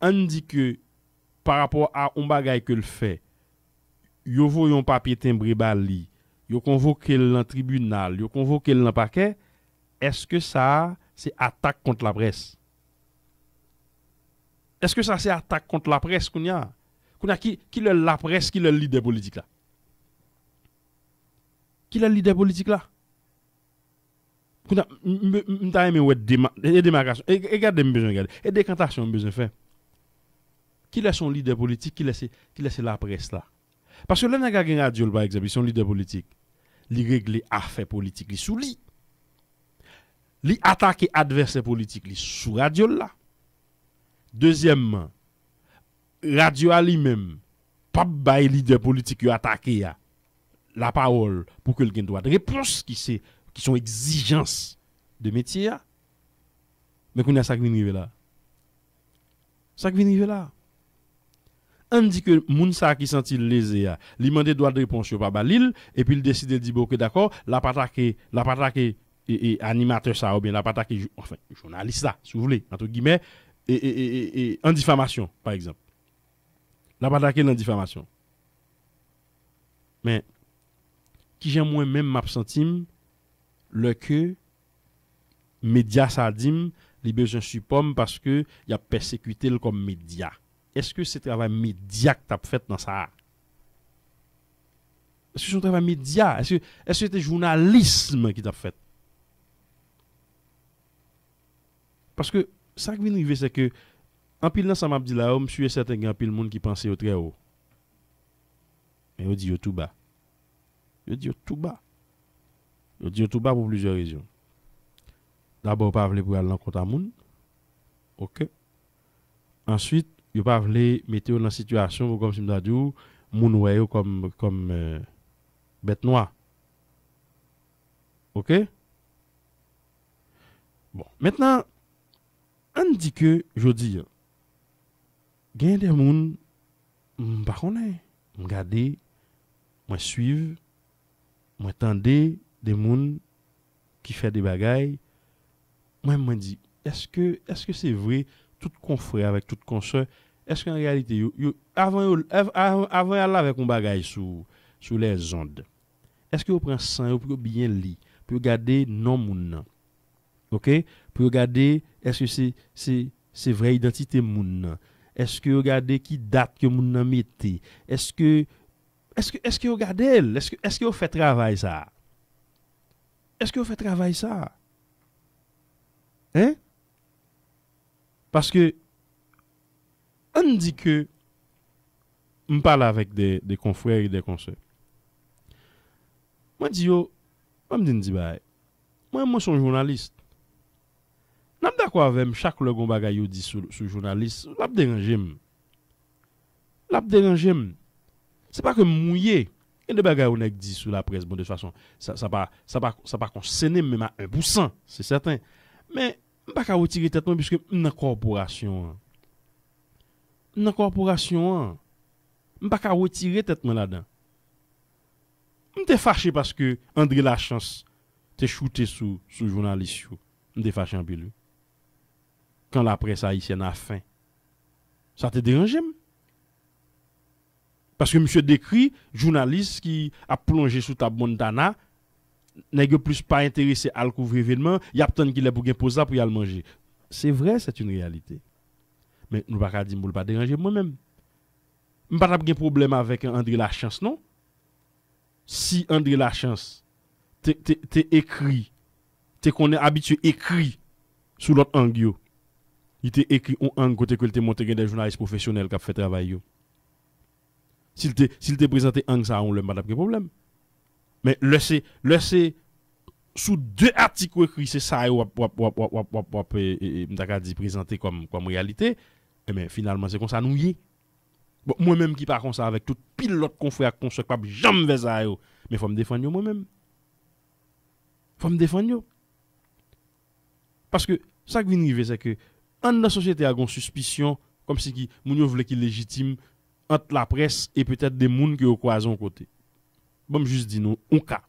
on par rapport à un bagage que le fait, yo voyon papier timbré bali, yo convoqué le tribunal, yo convoqué le paquet est-ce que ça c'est attaque contre la presse Est-ce que ça c'est attaque contre la presse qu'on a qui qui la presse qui le leader politique là Qui le leader politique là Qu'on a m'ta aimer ouais démarcation. E, e, regardez, me besoin regardez Et décantation besoin faire qui est son leader politique, qui laisse la presse là. Parce que le nègre a radio, par exemple, son leader politique, il régler affaires politiques, il lui. il attaque adversaire politique, il sous radio là. Deuxièmement, radio à lui-même, pas de leader politique qui attaque la parole pour que le droit de réponse qui, qui sont exigences de métier. Mais qu'on a ça qui vient là. Ça qui vient là on dit que Mounsa qui sentit lésé, il demandé droit de réponse sur Babalil, et puis il décide de dire, d'accord, la pataque, la pataque, et, animateur ça, ou bien la pataque, enfin, journaliste ça, si vous voulez, entre guillemets, et, et, et, en diffamation, par exemple. La pataque en diffamation. Mais, qui j'aime moi-même m'absentime, le que, médias ça dit, les besoins suppôment parce que il a persécuté comme média est-ce que c'est travail média que tu as fait dans ça Est-ce que c'est travail média Est-ce que c'est un journalisme qui t'a fait Parce que ça qui vient c'est que, en pile dans ça, m'a dit là, je suis certain qu'il y a pile monde qui pensait au très haut. Mais il dit tout bas. Il dit tout bas. Il dit tout bas pour plusieurs raisons. D'abord, pas vouloir aller en compte à monde. OK. Ensuite, yo pas voulu mettre dans situation comme si vous dit moun comme comme eh, bête noire. OK Bon, maintenant on dit que y a des moun pas je qui moi suivre, moi tendez des gens qui fait des bagailles. Moi me dis, est-ce que est-ce que c'est vrai tout confrère, avec tout consoeur, est-ce qu'en réalité, avant, avant, avait avec un bagage sous, les ondes, est-ce que vous prenez ça, vous bien lire, pour regarder non moun OK Pour regarder est-ce que c'est c'est c'est vraie identité moun Est-ce que vous regardez qui date que moun nan mis? Est-ce que est-ce que est-ce que regardez Est-ce que est-ce que vous faites travail ça Est-ce que vous faites travail ça Hein Paske an di ke m pala vek de konfreyre de konsey. Mwen di yo, mwen mwen son jounalist. Nan m da kwa vem chak logon bagay yo di sou jounalist, l ap deranjim. L ap deranjim. Se pa ke m mouye, en de bagay ou nek di sou la prez, bon de fason, se pa kon sene m men ma un poussan, se certain. Men, Je ne peux pas retirer tête, puisque je suis dans la corporation. Je hein. suis corporation. ne hein. peux pas retirer tête là-dedans. Je suis fâché parce que André Lachance te shooté sous le journaliste. Je suis fâché en peu. Quand la presse haïtienne a faim, ça te dérange. Parce que monsieur décrit journaliste qui a plongé sous ta Montana n'est plus pas intéressé à le couvrir événement, il y a qu'il est pour pour y manger. C'est vrai, c'est une réalité. Mais nous ne pouvons pas dire pas déranger moi-même. Moi pas de problème avec André la chance non? Si André la chance t'es écrit, t'es qu'on est habitué écrit sous l'autre angle, il était écrit en angle côté que t'es monté des journalistes professionnels qui a fait travail. S'il t'es présenté angle, ça, on le pas de problème. Men lese, lese, sou de artikwe kri se sa yo wap wap wap wap wap wap wap wap, mta ka di prezante kom kwa mw realite, men finalman se kon sa nouye. Mwen menm ki pa kon sa avek tout pil lot kon fwe ak kon se kwa jom ve za yo, men fwa m defonyo mwen menm. Fwa m defonyo. Paske, sa k vinrive se ke, an de la sosyete agon suspisyon, kom se ki moun yo vle ki legitime, ant la pres, e petet de moun ki yo kwazon kote. Bon, juste dis nous, un cas.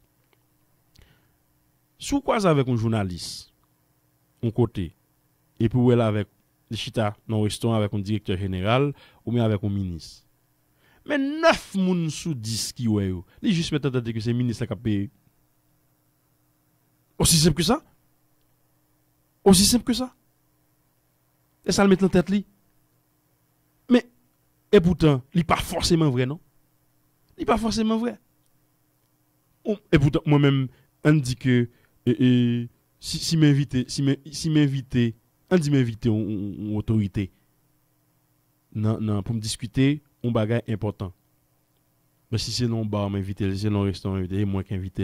Sou ça avec un journaliste, un côté, et puis ou elle avec chita dans un restaurant avec un directeur général ou même avec un ministre. Mais 9 moun sous 10 qui ouais, li juste en tête que c'est ministre qui a payé. Aussi simple que ça? Aussi simple que ça? Et ça le met en tête li. Mais, et pourtant, il pas forcément vrai, non? Il pas forcément vrai. Oh, et pourtant, moi-même, on dit que si, si m'inviter, si m'inviter, on dit m'inviter en autorité non, non, pour me discuter, on bagage important. Mais si c'est non bar m'inviter, si c'est non restaurant m'inviter, moi qui invite.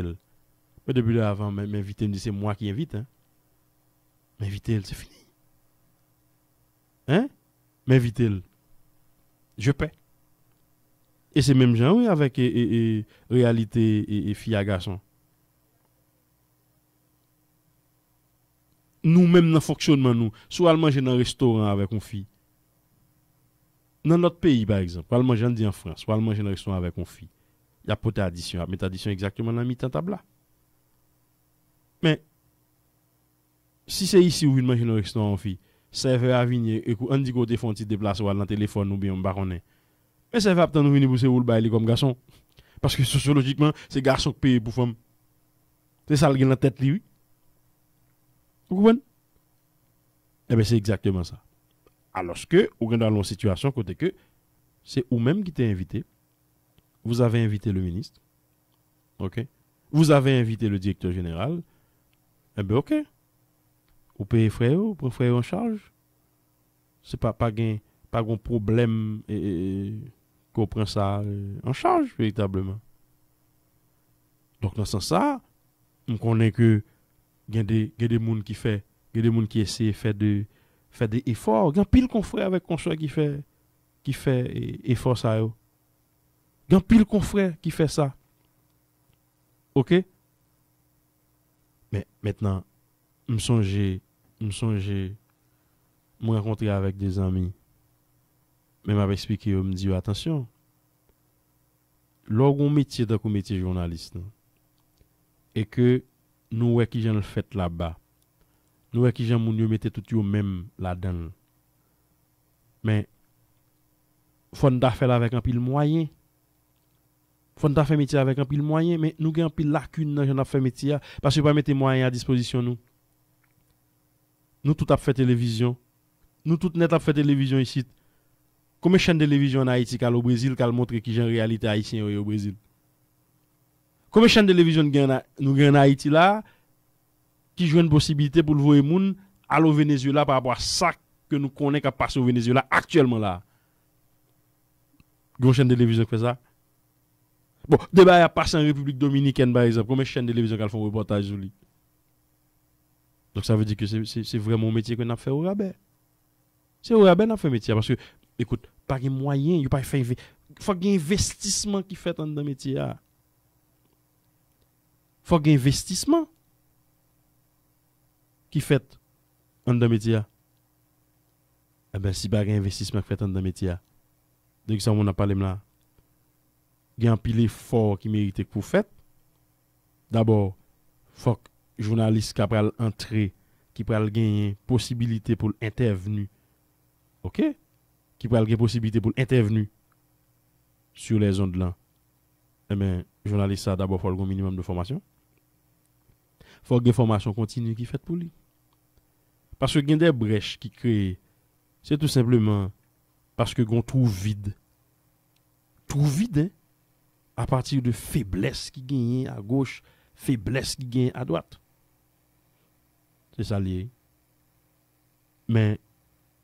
Mais depuis là avant m'inviter, me dit c'est moi qui invite hein. M'inviter, c'est fini. Hein? M'inviter. Je paie. Et c'est même genre, oui, avec réalité et, fille à garçon. Nous-mêmes, dans le fonctionnement, nous, soit aller manger dans un restaurant avec une fille. Dans notre pays, par exemple, aller manger en France, soit aller manger dans un restaurant avec une fille. Il y a pas d'addition, il a addition exactement dans la mi-temps table Mais, si c'est ici où il mange dans un restaurant en fille, serveur à venir, et on dit qu'on fait un petit déplacement dans le téléphone ou bien on baronnet. Mais ça va nous venir pour ou le bail comme garçon. Parce que sociologiquement, c'est garçon qui paye pour femme. C'est ça qui est dans la tête, lui. Vous comprenez? Eh bien, c'est exactement ça. Alors que, ou dans la situation côté que, c'est vous-même qui êtes invité. Vous avez invité le ministre. OK? Vous avez invité le directeur général. Eh bien, OK. Vous payez frère, vous prenez frère en charge. C'est pas, pas, pas un problème. Ou pren sa euh, en chanj feytableman Donk nan san sa M konen ke Gen de moun ki fè Gen de moun ki esè fè de Fè de efor Gen pil kon fwè avèk kon fwè ki fè Efor sa yo Gen pil kon fwè ki fè sa Ok Mètenan M sonje M sonje M wèkontre avèk de zanmi même avec expliqué, je me dit attention. Lorsqu'on métier dans le métier journaliste, et que nous avec qui j'en fait là-bas, nous qui j'en mette tout même là-dedans. Mais, il faut faire avec un pile moyen. Il faut faire métier avec un pile moyen, mais nous avons un pile lacune dans le fait métier, parce que nous pas mettre moyen à disposition. Nous, nous tout a fait télévision. Nous tout net a fait télévision ici. Combien de de télévision en Haïti au Brésil qui qu'il qui a en réalité haïtienne au Brésil Combien de chaînes de télévision nous avons en Haïti là qui jouent une possibilité pour le voir moun à au Venezuela par rapport à ça que nous connaissons qui passe au Venezuela actuellement là Combien de de télévision qui fait ça Bon, débat a passé en République Dominicaine par exemple. Combien de chaînes de télévision qui un reportage sur lui Donc ça veut dire que c'est vraiment un métier qu'on a fait au rabais. C'est au rabais qu'on a fait un métier parce que Ekout, pari mwayen, yo pari fay ve... Fok gen investisman ki fèt an da metiya. Ah. Fok gen investisman ki fèt an da metiya. Ah. E eh ben si bari investisman ki fèt an da metiya. Denk sa moun apalem la. Gen apilé fòr ki mérite kou fèt. Dabor, fok jounalist ka pral antre ki pral gen posibilite pou l'intervenu. Okè? ki pral gen posibite pou l'intervenu sur eh le zon de lan. E men, jounalise sa d'abou fòl goun minimum de fòmasyon. Fòl gen fòmasyon kontinu ki fèt pou li. Paske gen de brech ki kre, se tout simplement paske goun tout vide. Tout vide, a patir de feblesse ki gen yè a goch, feblesse ki gen a doat. Se sa liye. Men,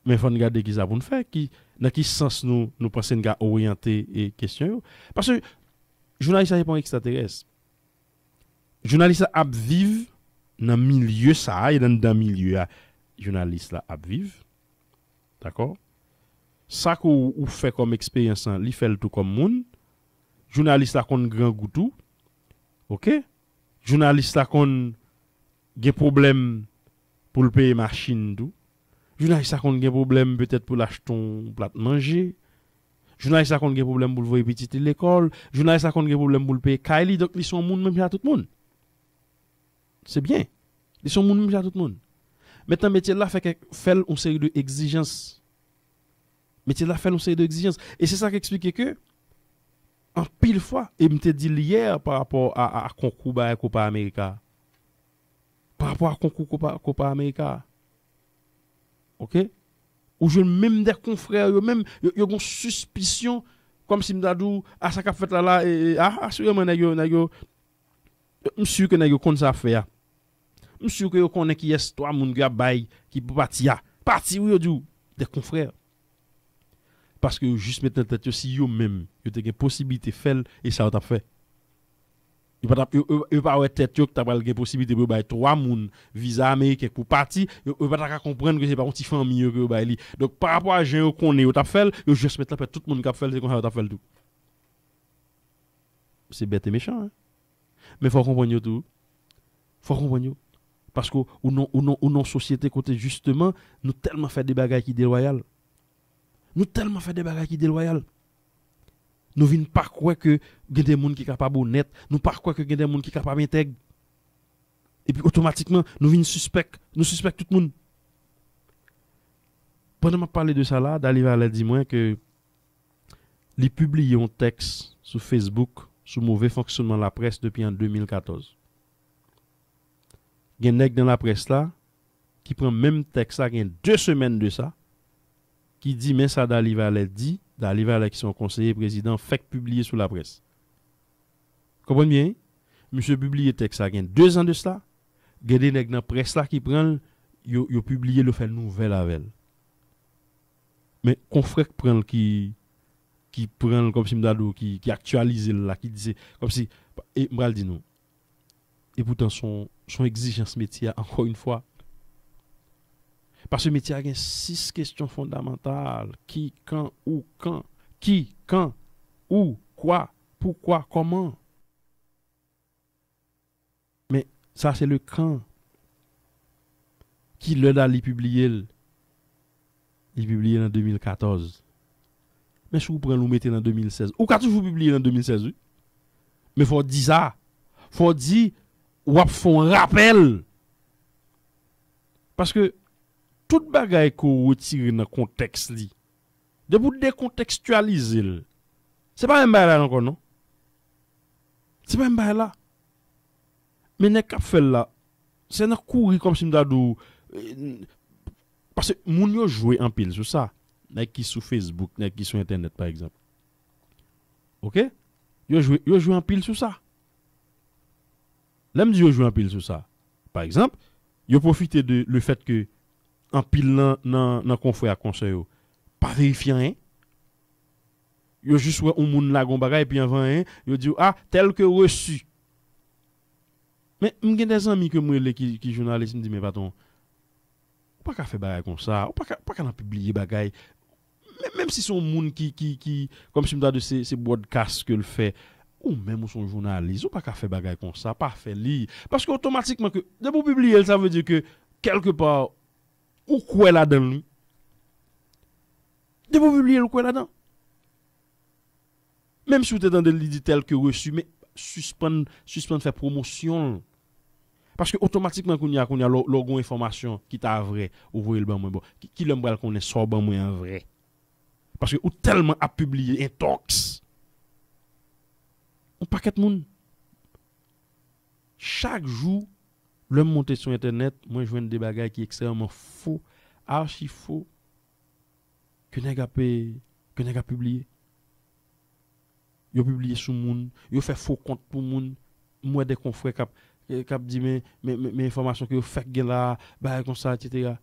men fòn gade ki zavoun fè, ki dans quel sens nous, nous pensons nous orienter Et questions. Parce que journaliste n'est pas extraterrestre. Journaliste a vivre dans le milieu ça, et dans le milieu journaliste là a vivre. D'accord Ça qu'on fait comme expérience, il hein, fait tout comme monde. Journaliste là qu'on grand goût OK Journaliste là qu'on des problèmes pour le payer machine tout Journaliste a pas de problème peut-être pour l'acheter ton plat manger. Journaliste a pas de problème pour le petite petit l'école. Journaliste a pas de problème pour le payer Kylie. Donc, ils sont monde même à tout le monde. C'est bien. Ils sont monde même à tout le monde. Maintenant, métier là fait, fait une série d'exigences. exigences. métier là fait une série d'exigences. et c'est ça qui explique que, en pile fois, et me dit hier par rapport à, à, et Copa América. Par rapport à concours Copa, Copa América OK Ou je même des confrères eux même yo ont suspicion comme si m'dadou à ça qu'a fait là là et e, assurément nego nego n'a yo m'sure que n'a yo fait, ça faire. M'sure que connait qui est toi moun gars bail qui parti partir. Parti ou du des confrères. Parce que juste mettre en tête si eux même yo te des possibilité faire et ça t'a fait. Il pas pas tête que t'as pas la possibilité de faire trois moun visa américain pour partir, il pas de comprendre que c'est pas un petit famille que bailler. Donc par rapport à ce qu'on est, avez fait, je juste mettre tout le monde qui a fait c'est comme ça fait tout. C'est bête et méchant. Hein? Mais faut comprendre tout. Il Faut comprendre parce que ou non société côté justement nous tellement fait des bagages qui déloyales. Nous tellement fait des bagages qui déloyales. Nous ne pas croire que y des gens qui sont capables nous pas croire que y des gens qui sont capables Et puis automatiquement, nous venons suspects, nous suspectons tout le monde. Pendant que je parlais de ça là, dit moi que les publions un texte sur Facebook sur mauvais fonctionnement de la presse depuis en 2014. Il y a dans la presse là qui prend même texte là, il y a deux semaines de ça, qui dit mais ça Daliva dit d'aller qui sont conseiller président, fait publier sous la presse. Comprenez bien? Monsieur publier texte a gagné deux ans de cela. des nèg dans presse là qui prend, yo, yo publié le fait nouvelle avec. Mais confrère prend qui qui prend comme si Mdado, qui qui actualise là qui disait comme si et Mbral dit nous. Et pourtant son son exigence métier encore une fois parce que le métier a six questions fondamentales. Qui, quand, où, quand. Qui, quand, où, quoi, pourquoi, comment. Mais ça, c'est le quand. Qui l'a a publié Il publié en 2014. Mais si vous prenez, le mettez en 2016. Ou quand vous publiez en 2016, oui? Mais faut dire ça. faut dire, ou font un rappel. Parce que tout bagay qu'on retire dans le contexte li, de vous décontextualiser, c'est pas un là encore, non? C'est pas un bail là. Mais n'est qu'à faire là, c'est un courir comme si m'dadou, euh, parce que moun yo joué en pile sur ça, n'est qui sur Facebook, n'est qui sur Internet par exemple. Ok? Yo joué, yo en pile sur ça. L'homme dit yo joué en pile sur ça. Par exemple, yo profite de le fait que an pil nan konfwe a konseyo. Pa verifyan en, yo jiswe ou moun lagon bagay, pi anvan en, yo diyo, ah, tel ke resu. Men, mgen de zanmi ke mwen le ki jounalize, mdi men vaton, ou pa ka fe bagay kon sa, ou pa ka nan publie bagay, menm si son moun ki, ki, ki, kom si mta de se, se broadcast ke l fe, ou menm ou son jounalize, ou pa ka fe bagay kon sa, pa fe li, paske otomatikman ke, de pou publie, sa ve di ke, kelke pa ou, Ou kouè la den li. Devo vubliye lou kouè la den. Mem si ou te den den li di tel ke re su. Men suspende fè promosyon. Paske otomatikman koun ya. Koun ya logon informasyon. Ki ta avre. Ou vwey l ban mwen bo. Ki lembrel koun ne so ban mwen avre. Paske ou telman apubliye. En toks. Ou paket moun. Chak jou. Lèm monte sou internet, mwen jwen de bagay ki ekstreman fou, arsi fou, ke nèk apè, ke nèk apubliye. Yo publiye sou moun, yo fè fò kont pou moun, mwen de kon fwe kap di men, men informasyon ki yo fèk gè la, bè kon sa, titè ya.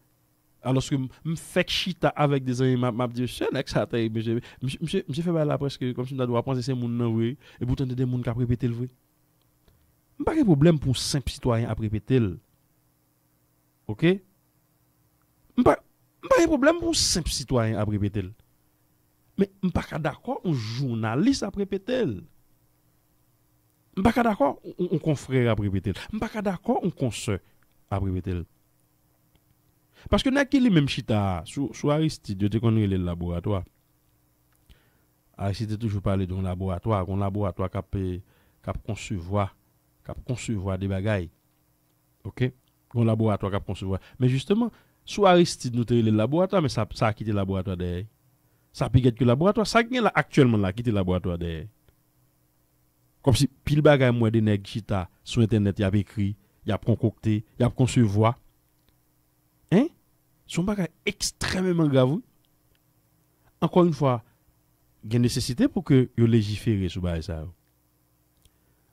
Alos ke m fèk chita avèk de zanye map, map di, chè lèk sa ta yè, mwen jè fè bè la preske, komchè mwen da dwa panse se moun nan wè, e boutan de de moun kap repete lwè. Mpa ke problem pou simple citoyen apre petel? Ok? Mpa ke problem pou simple citoyen apre petel? Mpa ka d'akon ou jounalist apre petel? Mpa ka d'akon ou konfrer apre petel? Mpa ka d'akon ou konser apre petel? Paske nan ke li menm chita, sou Aristide, yo te konye le laboratoa. Aristide toujou pale don laboratoa, kon laboratoa kap kon suvoa. qui concevoir des bagailles. OK Un laboratoire qui concevoir. Mais justement, sous Aristide, nous avons le laboratoire, mais ça, a quitté le laboratoire derrière. Ça a piqué le laboratoire. Ça a là, actuellement là, quitté le laboratoire derrière. Comme si pile bagaille, moi, des nègres chita sur Internet, il y a écrit, il y a concocté, il y a concevoir. Hein Son bagaille extrêmement graves Encore une fois, il y a nécessité pour que yo légiférer sur ça.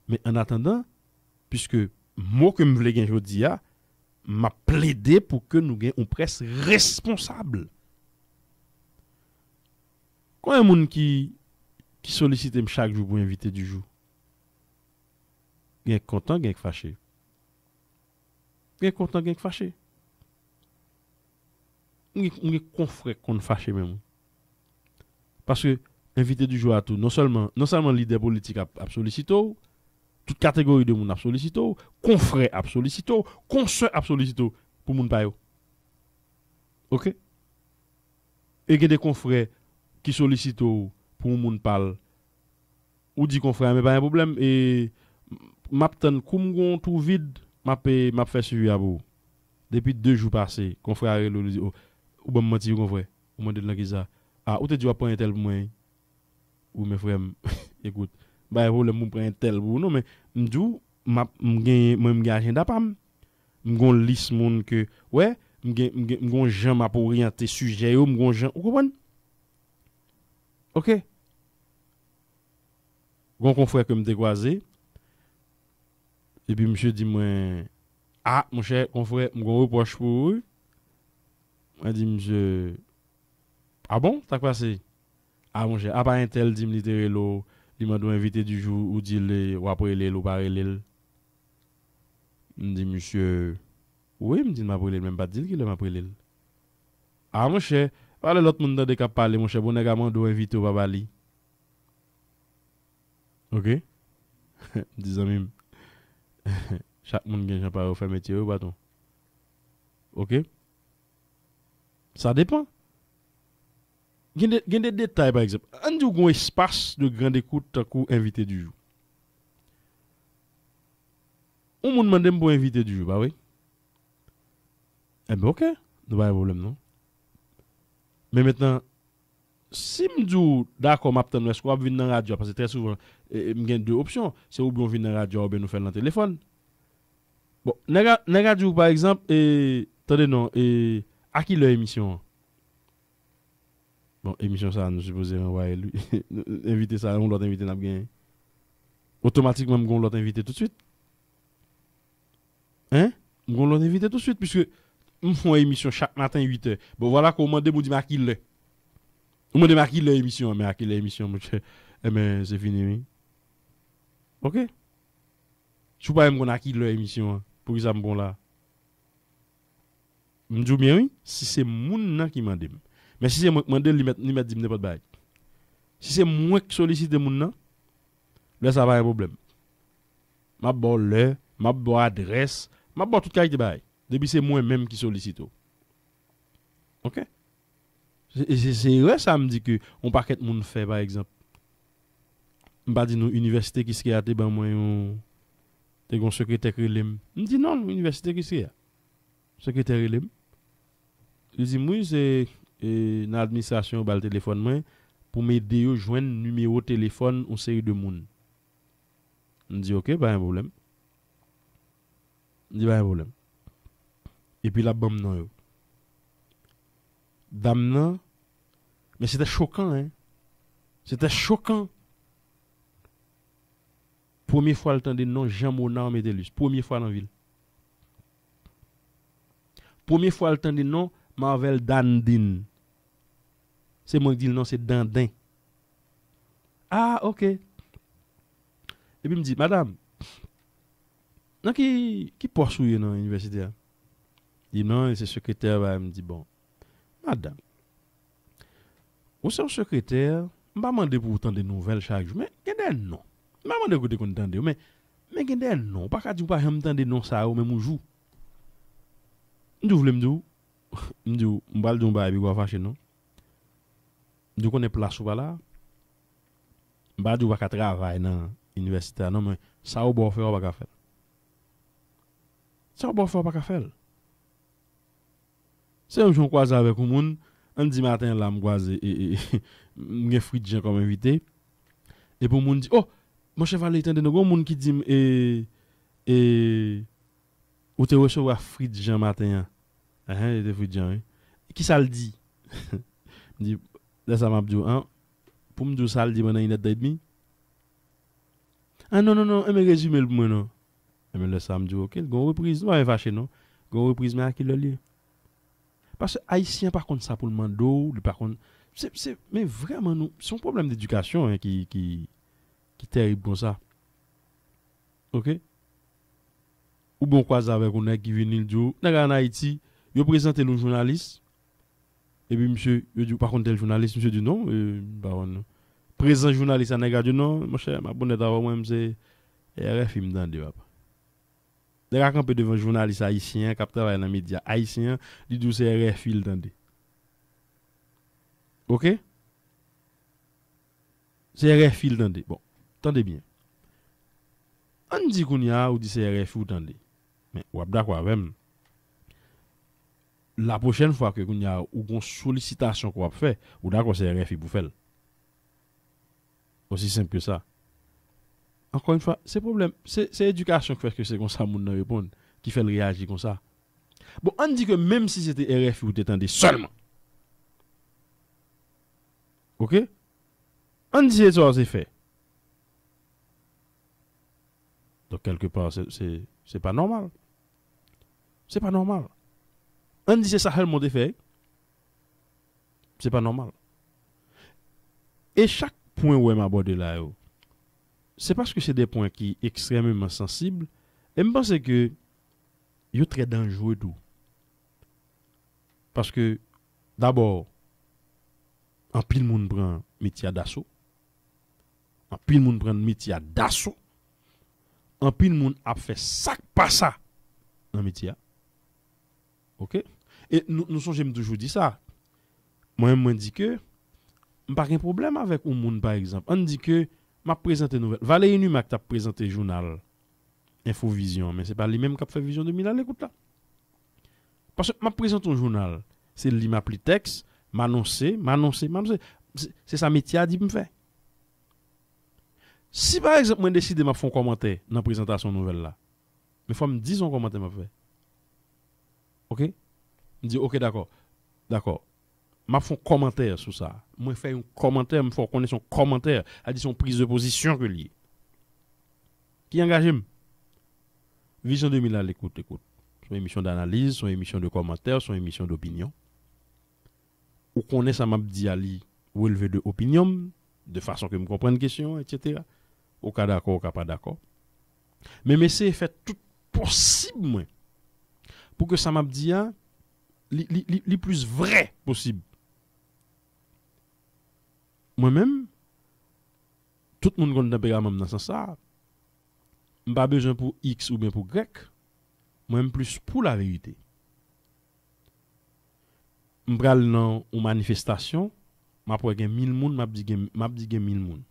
Mais en attendant, Piske mou ke m vle gen jodi ya, ma ple de pou ke nou gen ou pres responsable. Kwa yon moun ki solisite m chak jou pou yon invite du jou? Gen kontan, gen fache. Gen kontan, gen fache. Mwen kon fwè kon fache men moun. Paske invite du jou a tou, non salman non lide politik ap solisite ou, toute catégorie de monde a sollicité, confrère a sollicité, a sollicité pour moun pa OK Et que des confrères qui sollicitent pour moun ou dit confrère mais pas un problème et koum gon tout vide, m'a m'a fait suivi à vous. Depuis deux jours passés, confrère dit oh, ou ben menti ou dit Ah, ou te dit ou un tel moins. Ou mes frères, écoute Bay e rou le moun prentel bou nou, men mdou, mwen mga jen dapam, mwen gon lis moun ke, mwen gon jan ma pou oryante suje yo, mwen gon jan, ou konpon? Ok? Gon konfwe ke mde kwa ze, epi msye di mwen, a, mwen konfwe, mwen gon ou pwaj pou ou, mwen di msye, a bon, ta kwa se? A mwen jen, a pa entel di mli dere lo, a, mwen jen, Il m'a invité du jour où dit le ou après ou pas Me dit monsieur oui, me dit m'a brûlé même pas dire qu'il m'a brûlé. Ah mon cher, parle l'autre monde de cap parler mon cher bon gars doit inviter au papa OK Dis même chaque monde gagne pas faire métier bâton. OK Ça dépend y a des détails, par exemple. On dit qu'on espace de grande écoute pour invité du jour. On me demander pour invité du jour, bah oui. Eh bien, ok. Il pas de problème, non? Mais maintenant, si je d'accord, je est-ce venir à la radio? Parce que très souvent, il y a deux options. C'est ou bien on vient dans la radio ou bien nous faire un le téléphone. Bon, dans la radio, par exemple, et, eh, attendez, non, et, eh, à qui leur émission? émission ça, nous supposons envoyer lui. inviter ça, on l'a invité Automatiquement, on l'a invité tout de suite. Hein? On l'a invité tout de suite, puisque nous faisons émission chaque matin 8 h Bon, voilà comment m'a demandé marquer le. On m'a démarqué l'émission, mais à quelle émission, monsieur. Eh ben, c'est fini, Ok? Je ne pas qu'on a quitté l'émission, hein, pour que ça me là. Je dis bien, oui, si c'est mon qui m'a demandé Men si se mwen den li met di mne pot baye. Si se mwen ki solisite moun nan, mwen sa baye problem. Mwen bo le, mwen bo adres, mwen bo tout kaye di baye. Debi se mwen menm ki solisite ou. Ok? Se re sa m di ki, mwen pa ket moun fe, baye eksemp. Mwen pa di nou, universite ki skye ate, mwen mwen yon sekretek rilem. Mwen di nan, universite ki skye a. Sekretek rilem. Mwen di mwen yon sekretek rilem. dans l'administration bah, le téléphone pour m'aider à joindre numéro de téléphone au série de monde. On dit OK, pas un problème. On dit pas un problème. Et puis la bombe non. Dame non. Mais c'était choquant hein. C'était choquant. Première fois le temps de non Jean Monard l'us. première fois dans la ville. Première fois le temps de non Mavel Dan Din. Se mwen di nan se Dan Din. Ah, ok. E pi mdi, Madame, nan ki porsou ye nan universite? Di nan, se sekreter ba, mdi bon, Madame, ou se sekreter, mba mande pou tande nouvel chakjou, men gen den non. Mba mande pou tande kon tande ou, men gen den non. Pa ka di ou pa yon mtande nou sa ou, men moujou. Mdou vle mdou, m di ou m bal di ou m baye bi gwa fache nou m di ou kon e plas ou bala m bal di ou wak atre avay nan universite an non, nan men sa ou bo fwe wak a fel sa ou bo fwe wak a fel se yon joun kwa ze avek ou moun an di maten la m kwa ze e, e, e, m gen frid jen kom evite epou moun di oh monshe valetende nou gwa moun ki dim ou te wese wak frid jen maten ya E kisal di? M di, lè sa m ap di yo, an? Pou m di yo sal di, m anay net dayd mi? An, ah, non, nan, nan, nan, eme eh, rezume l pou m anan. Eme eh, lè sa m di yo, ok? Gon repriz, m anay fache, nan? Gon repriz m anakil lè li. Pasè, Haitien, par konn, sa pou lman do, lè par konn, se, se, me, vreman nou, se yon problem d'edukasyon, an, ki, ki, ki terib kon sa. Ok? Ou bon kwa zave konnen ki vini l di yo, oh, nan gwa nan Haiti, yo présenté le journaliste. Et puis, monsieur, je par contre, tel journaliste, monsieur dit non. Euh, bah, présent journaliste, en regard non. Mon cher, ma bonne d'avoir moi, c'est RFI, me donne, papa. D'ailleurs, quand devant journaliste haïtien, qui travaille dans les médias haïtiens, il dit c'est RFI, le OK? C'est RFI, le Bon, attendez bien. On dit qu'on y a, ou dit c'est RFI, ou tendez. Mais, ou d'accord même la prochaine fois que vous y a sollicitation qu'on va faire, ou d'accord c'est RFI pour faire. Aussi simple que ça. Encore une fois, c'est problème, c'est l'éducation qui fait que c'est comme ça moun répondre, qui fait réagir comme ça. Bon, on dit que même si c'était RFI vous t'étendais seulement. OK On dit que ça c'est fait. Donc quelque part c'est pas normal. C'est pas normal que le ça xel mon Ce c'est pas normal et chaque point où je abordé là c'est parce que c'est des points qui sont extrêmement sensibles et je pense que c'est très dangereux parce que d'abord en pile monde prend métier d'assaut en pile monde prend métier d'assaut en pile monde a fait sac pas ça dans métier OK et nous, nous sommes, toujours dit ça. Moi, je dis que, pas de problème avec un monde, par exemple. On dit que, m'a une nouvelle. Valérie Numa qui t'a présenté journal vision mais c'est pas lui-même qui a fait Vision 2000 à l'écoute là. Parce que m'a présente un journal, c'est lui m'a texte, m'a annoncé, m'a m'a C'est sa métier à dire me fait. Si par exemple, moi décide m'a faire un commentaire dans la présentation nouvelle là, mais faut me dire commentaire OK dit ok, d'accord. D'accord. ma font commentaire sur ça. moi fait un commentaire, me faut' connaître son commentaire, a dit son prise de position que lié. Qui engage Vision 2000 à l'écoute, écoute. Son émission d'analyse, son émission de commentaire son émission d'opinion. Ou connaît ça m'a dit Ali, élevé de opinion, de façon que me comprenne question, etc. Ou cas d'accord, ou pas d'accord. Mais mais c'est fait tout possible pour que ça m'a dit, hein, li plis vre posib. Mwen men, tout moun kontenpeya mwen nan san sa, mba bejwen pou x ou ben pou grek, mwen men plis pou la reyite. Mwen pral nan ou manifestasyon, mwa pou e gen mil moun, mwa pou e gen mil moun.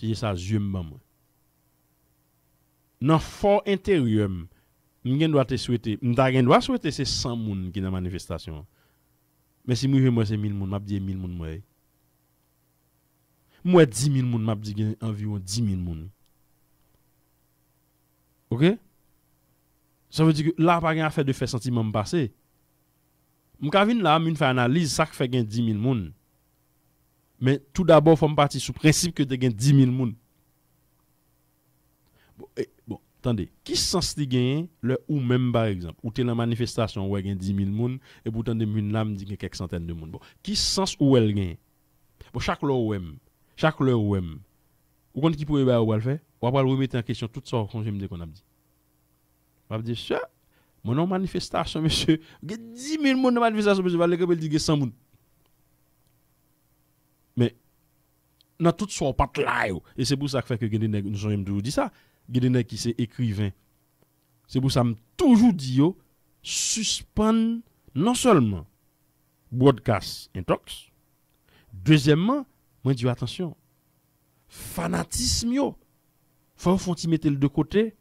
Seye sa, zyem ban mwen. Nan fò interyem, je dois te souhaiter, je dois souhaiter c'est 100 personnes qui dans la manifestation. Mais si moi c'est 1000 personnes, m'a dire 1000 personnes Je Moi 10 000 personnes, je dis environ 10 000 personnes. OK Ça veut dire que là pas gain pas de faire sentiment je suis venu là, fais faire analyse ça fait 10 000 personnes. Mais tout d'abord, faut partir le principe que tu as 10 000 personnes. bon eh, Attendez, qui sens li gagne le ou même par exemple, ou t'es dans manifestation où e il y 10 000 moun et pourtant de moun là me dit quelques centaines de moun. Bon, qui sens ou elle gagne Bon chaque leur ou même, chaque leur ou aime. Ou compte qui pourrait e ba ou le faire Ou après remettre en question tout ça me j'aime qu'on a dit. On va dire ça mon en manifestation monsieur, il y 10 000 moun dans manifestation monsieur, va dire que 100 moun. Mais dans tout ça pas là et c'est pour ça que fait que nous dit ça qui c'est écrivain. C'est pour ça que toujours dit suspend non seulement broadcast intox. Deuxièmement, moi dis attention. Fanatisme yo. Faut mettre le de côté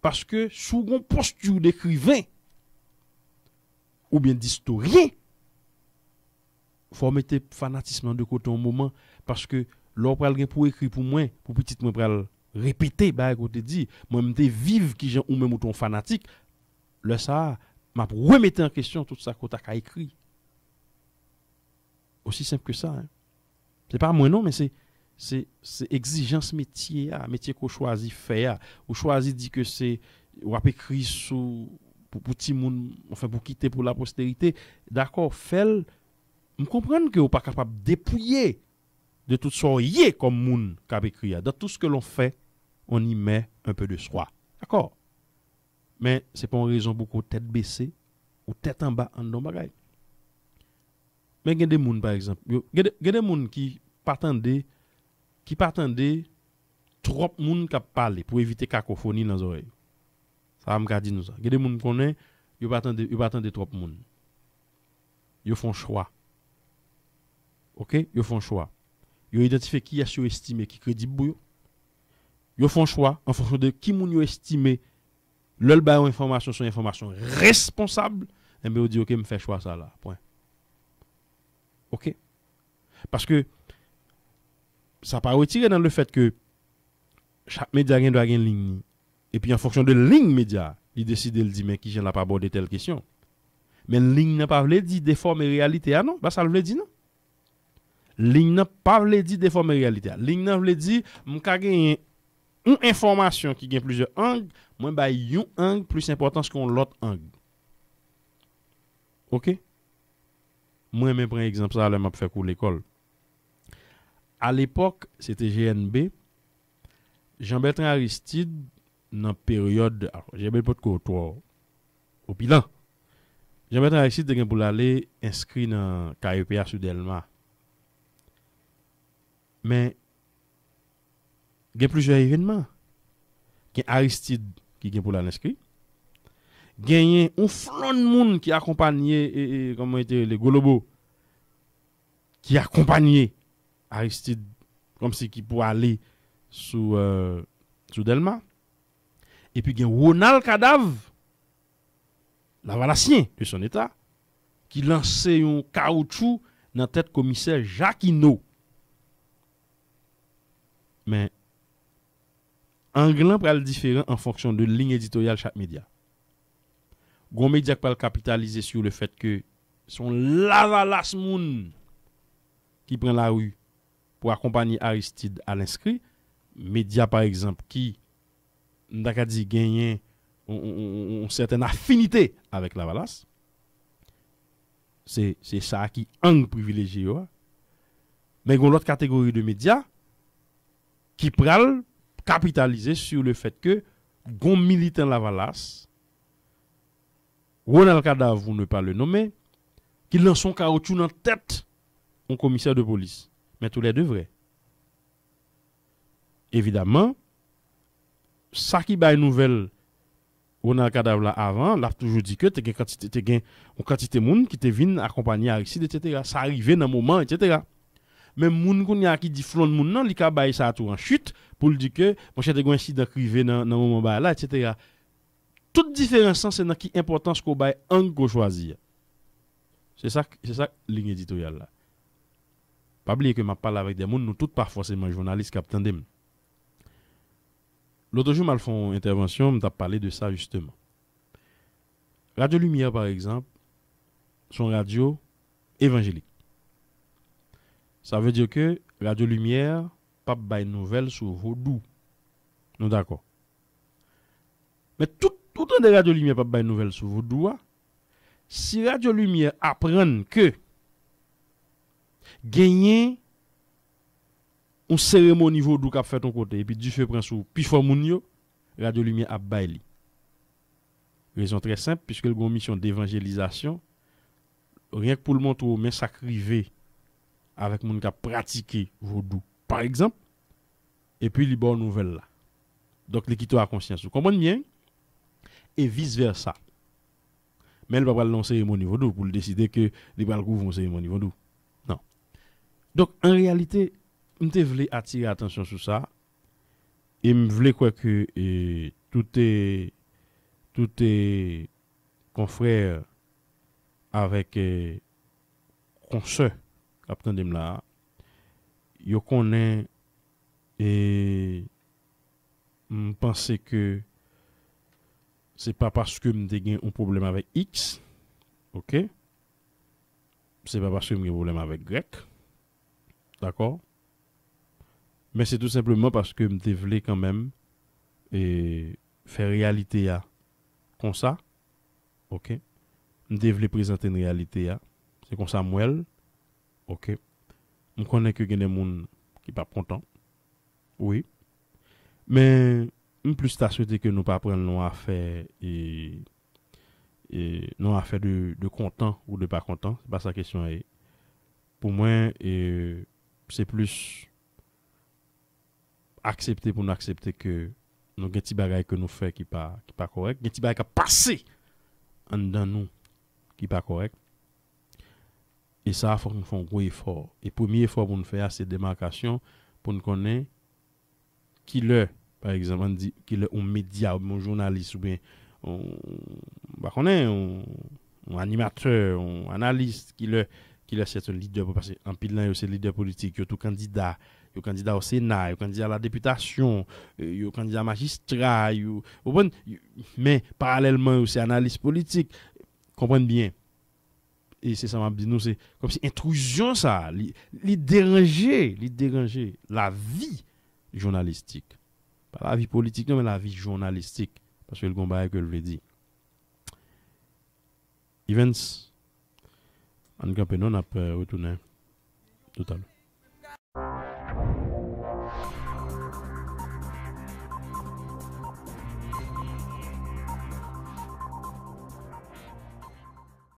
parce que sous une posture d'écrivain ou bien d'historien faut mettre fanatisme de côté au moment parce que l'on pour écrire pour moi, pour petit moi répéter bah qu'on te dit moi me vivre qui ou même ou ton fanatique le ça m'a remettre en question tout ça qu'on t'a écrit aussi simple que ça hein. c'est pas moi non mais c'est c'est exigence métier à ah, métier qu'on choisit faire ou choisit dit que c'est ou écrit sous pour petit monde enfin pour quitter pour la postérité d'accord fait on comprendre que vous pas capable dépouiller de tout soyez comme monde qui écrit dans tout ce que l'on fait on y met un peu de soi. D'accord Mais ce n'est pas une raison beaucoup tête baissée ou tête en bas en don Mais il y a des gens, par exemple, il y a des gens qui partent qui partendaient trop de gens qui parlent pour éviter cacophonie dans les oreilles. Ça m'a dit nous Il y a des gens qui connaissent, ils partent trop de gens. Ils font choix. OK Ils font choix. Ils identifient qui est surestimé, qui est crédible ils font choix en fonction de qui moun yo estimé leur bail information sont information responsable et eh dites on dit OK me fait choix ça là point. OK Parce que ça pas retiré dans le fait que chaque média doit gagne une ligne et puis en fonction de la ligne média, il décide de dit mais qui j'en n'a pas abordé telle question. Mais ligne n'a pas voulu dire déformer réalité ah non, bah ça veut dire non. Ligne n'a pas voulu dire déformer réalité. Ligne n'a voulu dire m'ka gagner Ou informasyon ki gen plus yo angg, mwen ba yon angg plus impotant skon lot angg. Ok? Mwen men pren ekzamsa aleman pou fè kou l'ekol. A l'epok, se te GNB, jan betran Aristide nan peryode... Ar, jan betran pot kou to. Ou pilan. Jan betran Aristide gen pou l'ale inskri nan KUPA Soudelma. Men, Il y a plusieurs événements. Il y a Aristide qui est pour l'inscrit. Il y a un flot de monde qui accompagnait, comment était, les Golobos, qui accompagné Aristide, comme si qui pour aller sous, euh, sous Delma. Et puis il y a Ronald Cadavre, l'avalassien de son état, qui lançait un caoutchouc dans la tête commissaire Jacquino, Mais grand pral différent en fonction de ligne éditoriale chaque média. Gon média pral capitaliser sur le fait que son lavalas moun qui prend la rue pour accompagner Aristide à l'inscrit, média par exemple qui n'a dire une certaine affinité avec lavalas. C'est ça qui angle privilégié. Mais gon l'autre catégorie de médias qui prennent capitaliser sur le fait que gon militant Lavalas, Ronald Kadav, vous ne pas le nommer, qui lance son caoutchouc en tête au commissaire de police. Mais tous les deux vrais. Évidemment, ça qui est une nouvelle Ronald Kadav là avant, a toujours dit que tu as une quantité de monde qui te vient accompagner à etc. Ça arrivait dans le moment, etc. Même moun gens qui dit front moun nan, li ka bay sa tout en chute pour dire que mon cher un incident dans dans moment là etc. différence c'est dans qui importance qu'on bay choisir. C'est ça c'est ça ligne éditoriale Pas oublier que je parle avec des moun nous sont pas forcément journalistes qui attendent. L'autre jour mal fais une intervention, m'a parlé de ça justement. Radio Lumière par exemple, son radio évangélique ça veut dire que Radio Lumière, pas de nouvelles sur doigts. Nous d'accord. Mais tout, tout temps de Radio Lumière, pas de nouvelles sur vos doigts, hein. Si Radio Lumière apprend que gagner une cérémonie Vaudou qui a fait ton côté, et puis du feu prend sur puis Mounio, Radio Lumière a nouvelles. Raison très simple, puisque le mission d'évangélisation, rien que pour le montrer, mais sacrivé avec mon qui a vaudou, par exemple, et puis les bonnes nouvelles là. Donc, les à conscience. Vous comprenez bien? Et vice-versa. Mais elle ne va pas lancer niveau vaudou pour décider que les va au mon niveau vaudou. Non. Donc, en réalité, je voulais attirer attention sur ça. Et je voulais quoi que et, eh, tout est. Tout est confrère avec eh, consoeur Apten dem la, yo konen e m'pense ke se pa paske m de gen yon problem avek X, ok, se pa paske m gen problem avek Grec, d'akor. Me se tout simplement paske m de vle kanmen e fe realite ya konsa, ok, m de vle prezante yon realite ya, se konsa m wel. Ok, m konen ke gen de moun ki pa kontan, oui, men m plus ta swete ke nou pa pren nou a fe e, e, de kontan ou de pa kontan, pa sa kesyon e, pou mwen e, se plus aksepte pou nou aksepte ke nou gen ti bagay ke nou fe ki pa korek, gen ti bagay ka pase an dan nou ki pa korek. Et ça, il faut qu'on fasse un gros effort. Et le premier effort pour nous faire, ces démarcation pour nous connaître qui le, par exemple, dit qui le, un média, un journaliste, ou bien bah, on, on un, animateur, un analyste, qui le, qui le, c'est un leader, parce qu'en pile, c'est leader politique, tout candidat yo candidat au Sénat, yo candidat à la députation, euh, yo candidat magistrat, mais parallèlement aussi analyste politique. Comprenez bien, Se sa map di nou se, kom se intrusion sa, li deranje, li deranje la vi jounalistik. Pa la vi politik nou, men la vi jounalistik, paswe l gombaye ke l vredi. Events, an kèpe nou nap wè tounen, toutalou.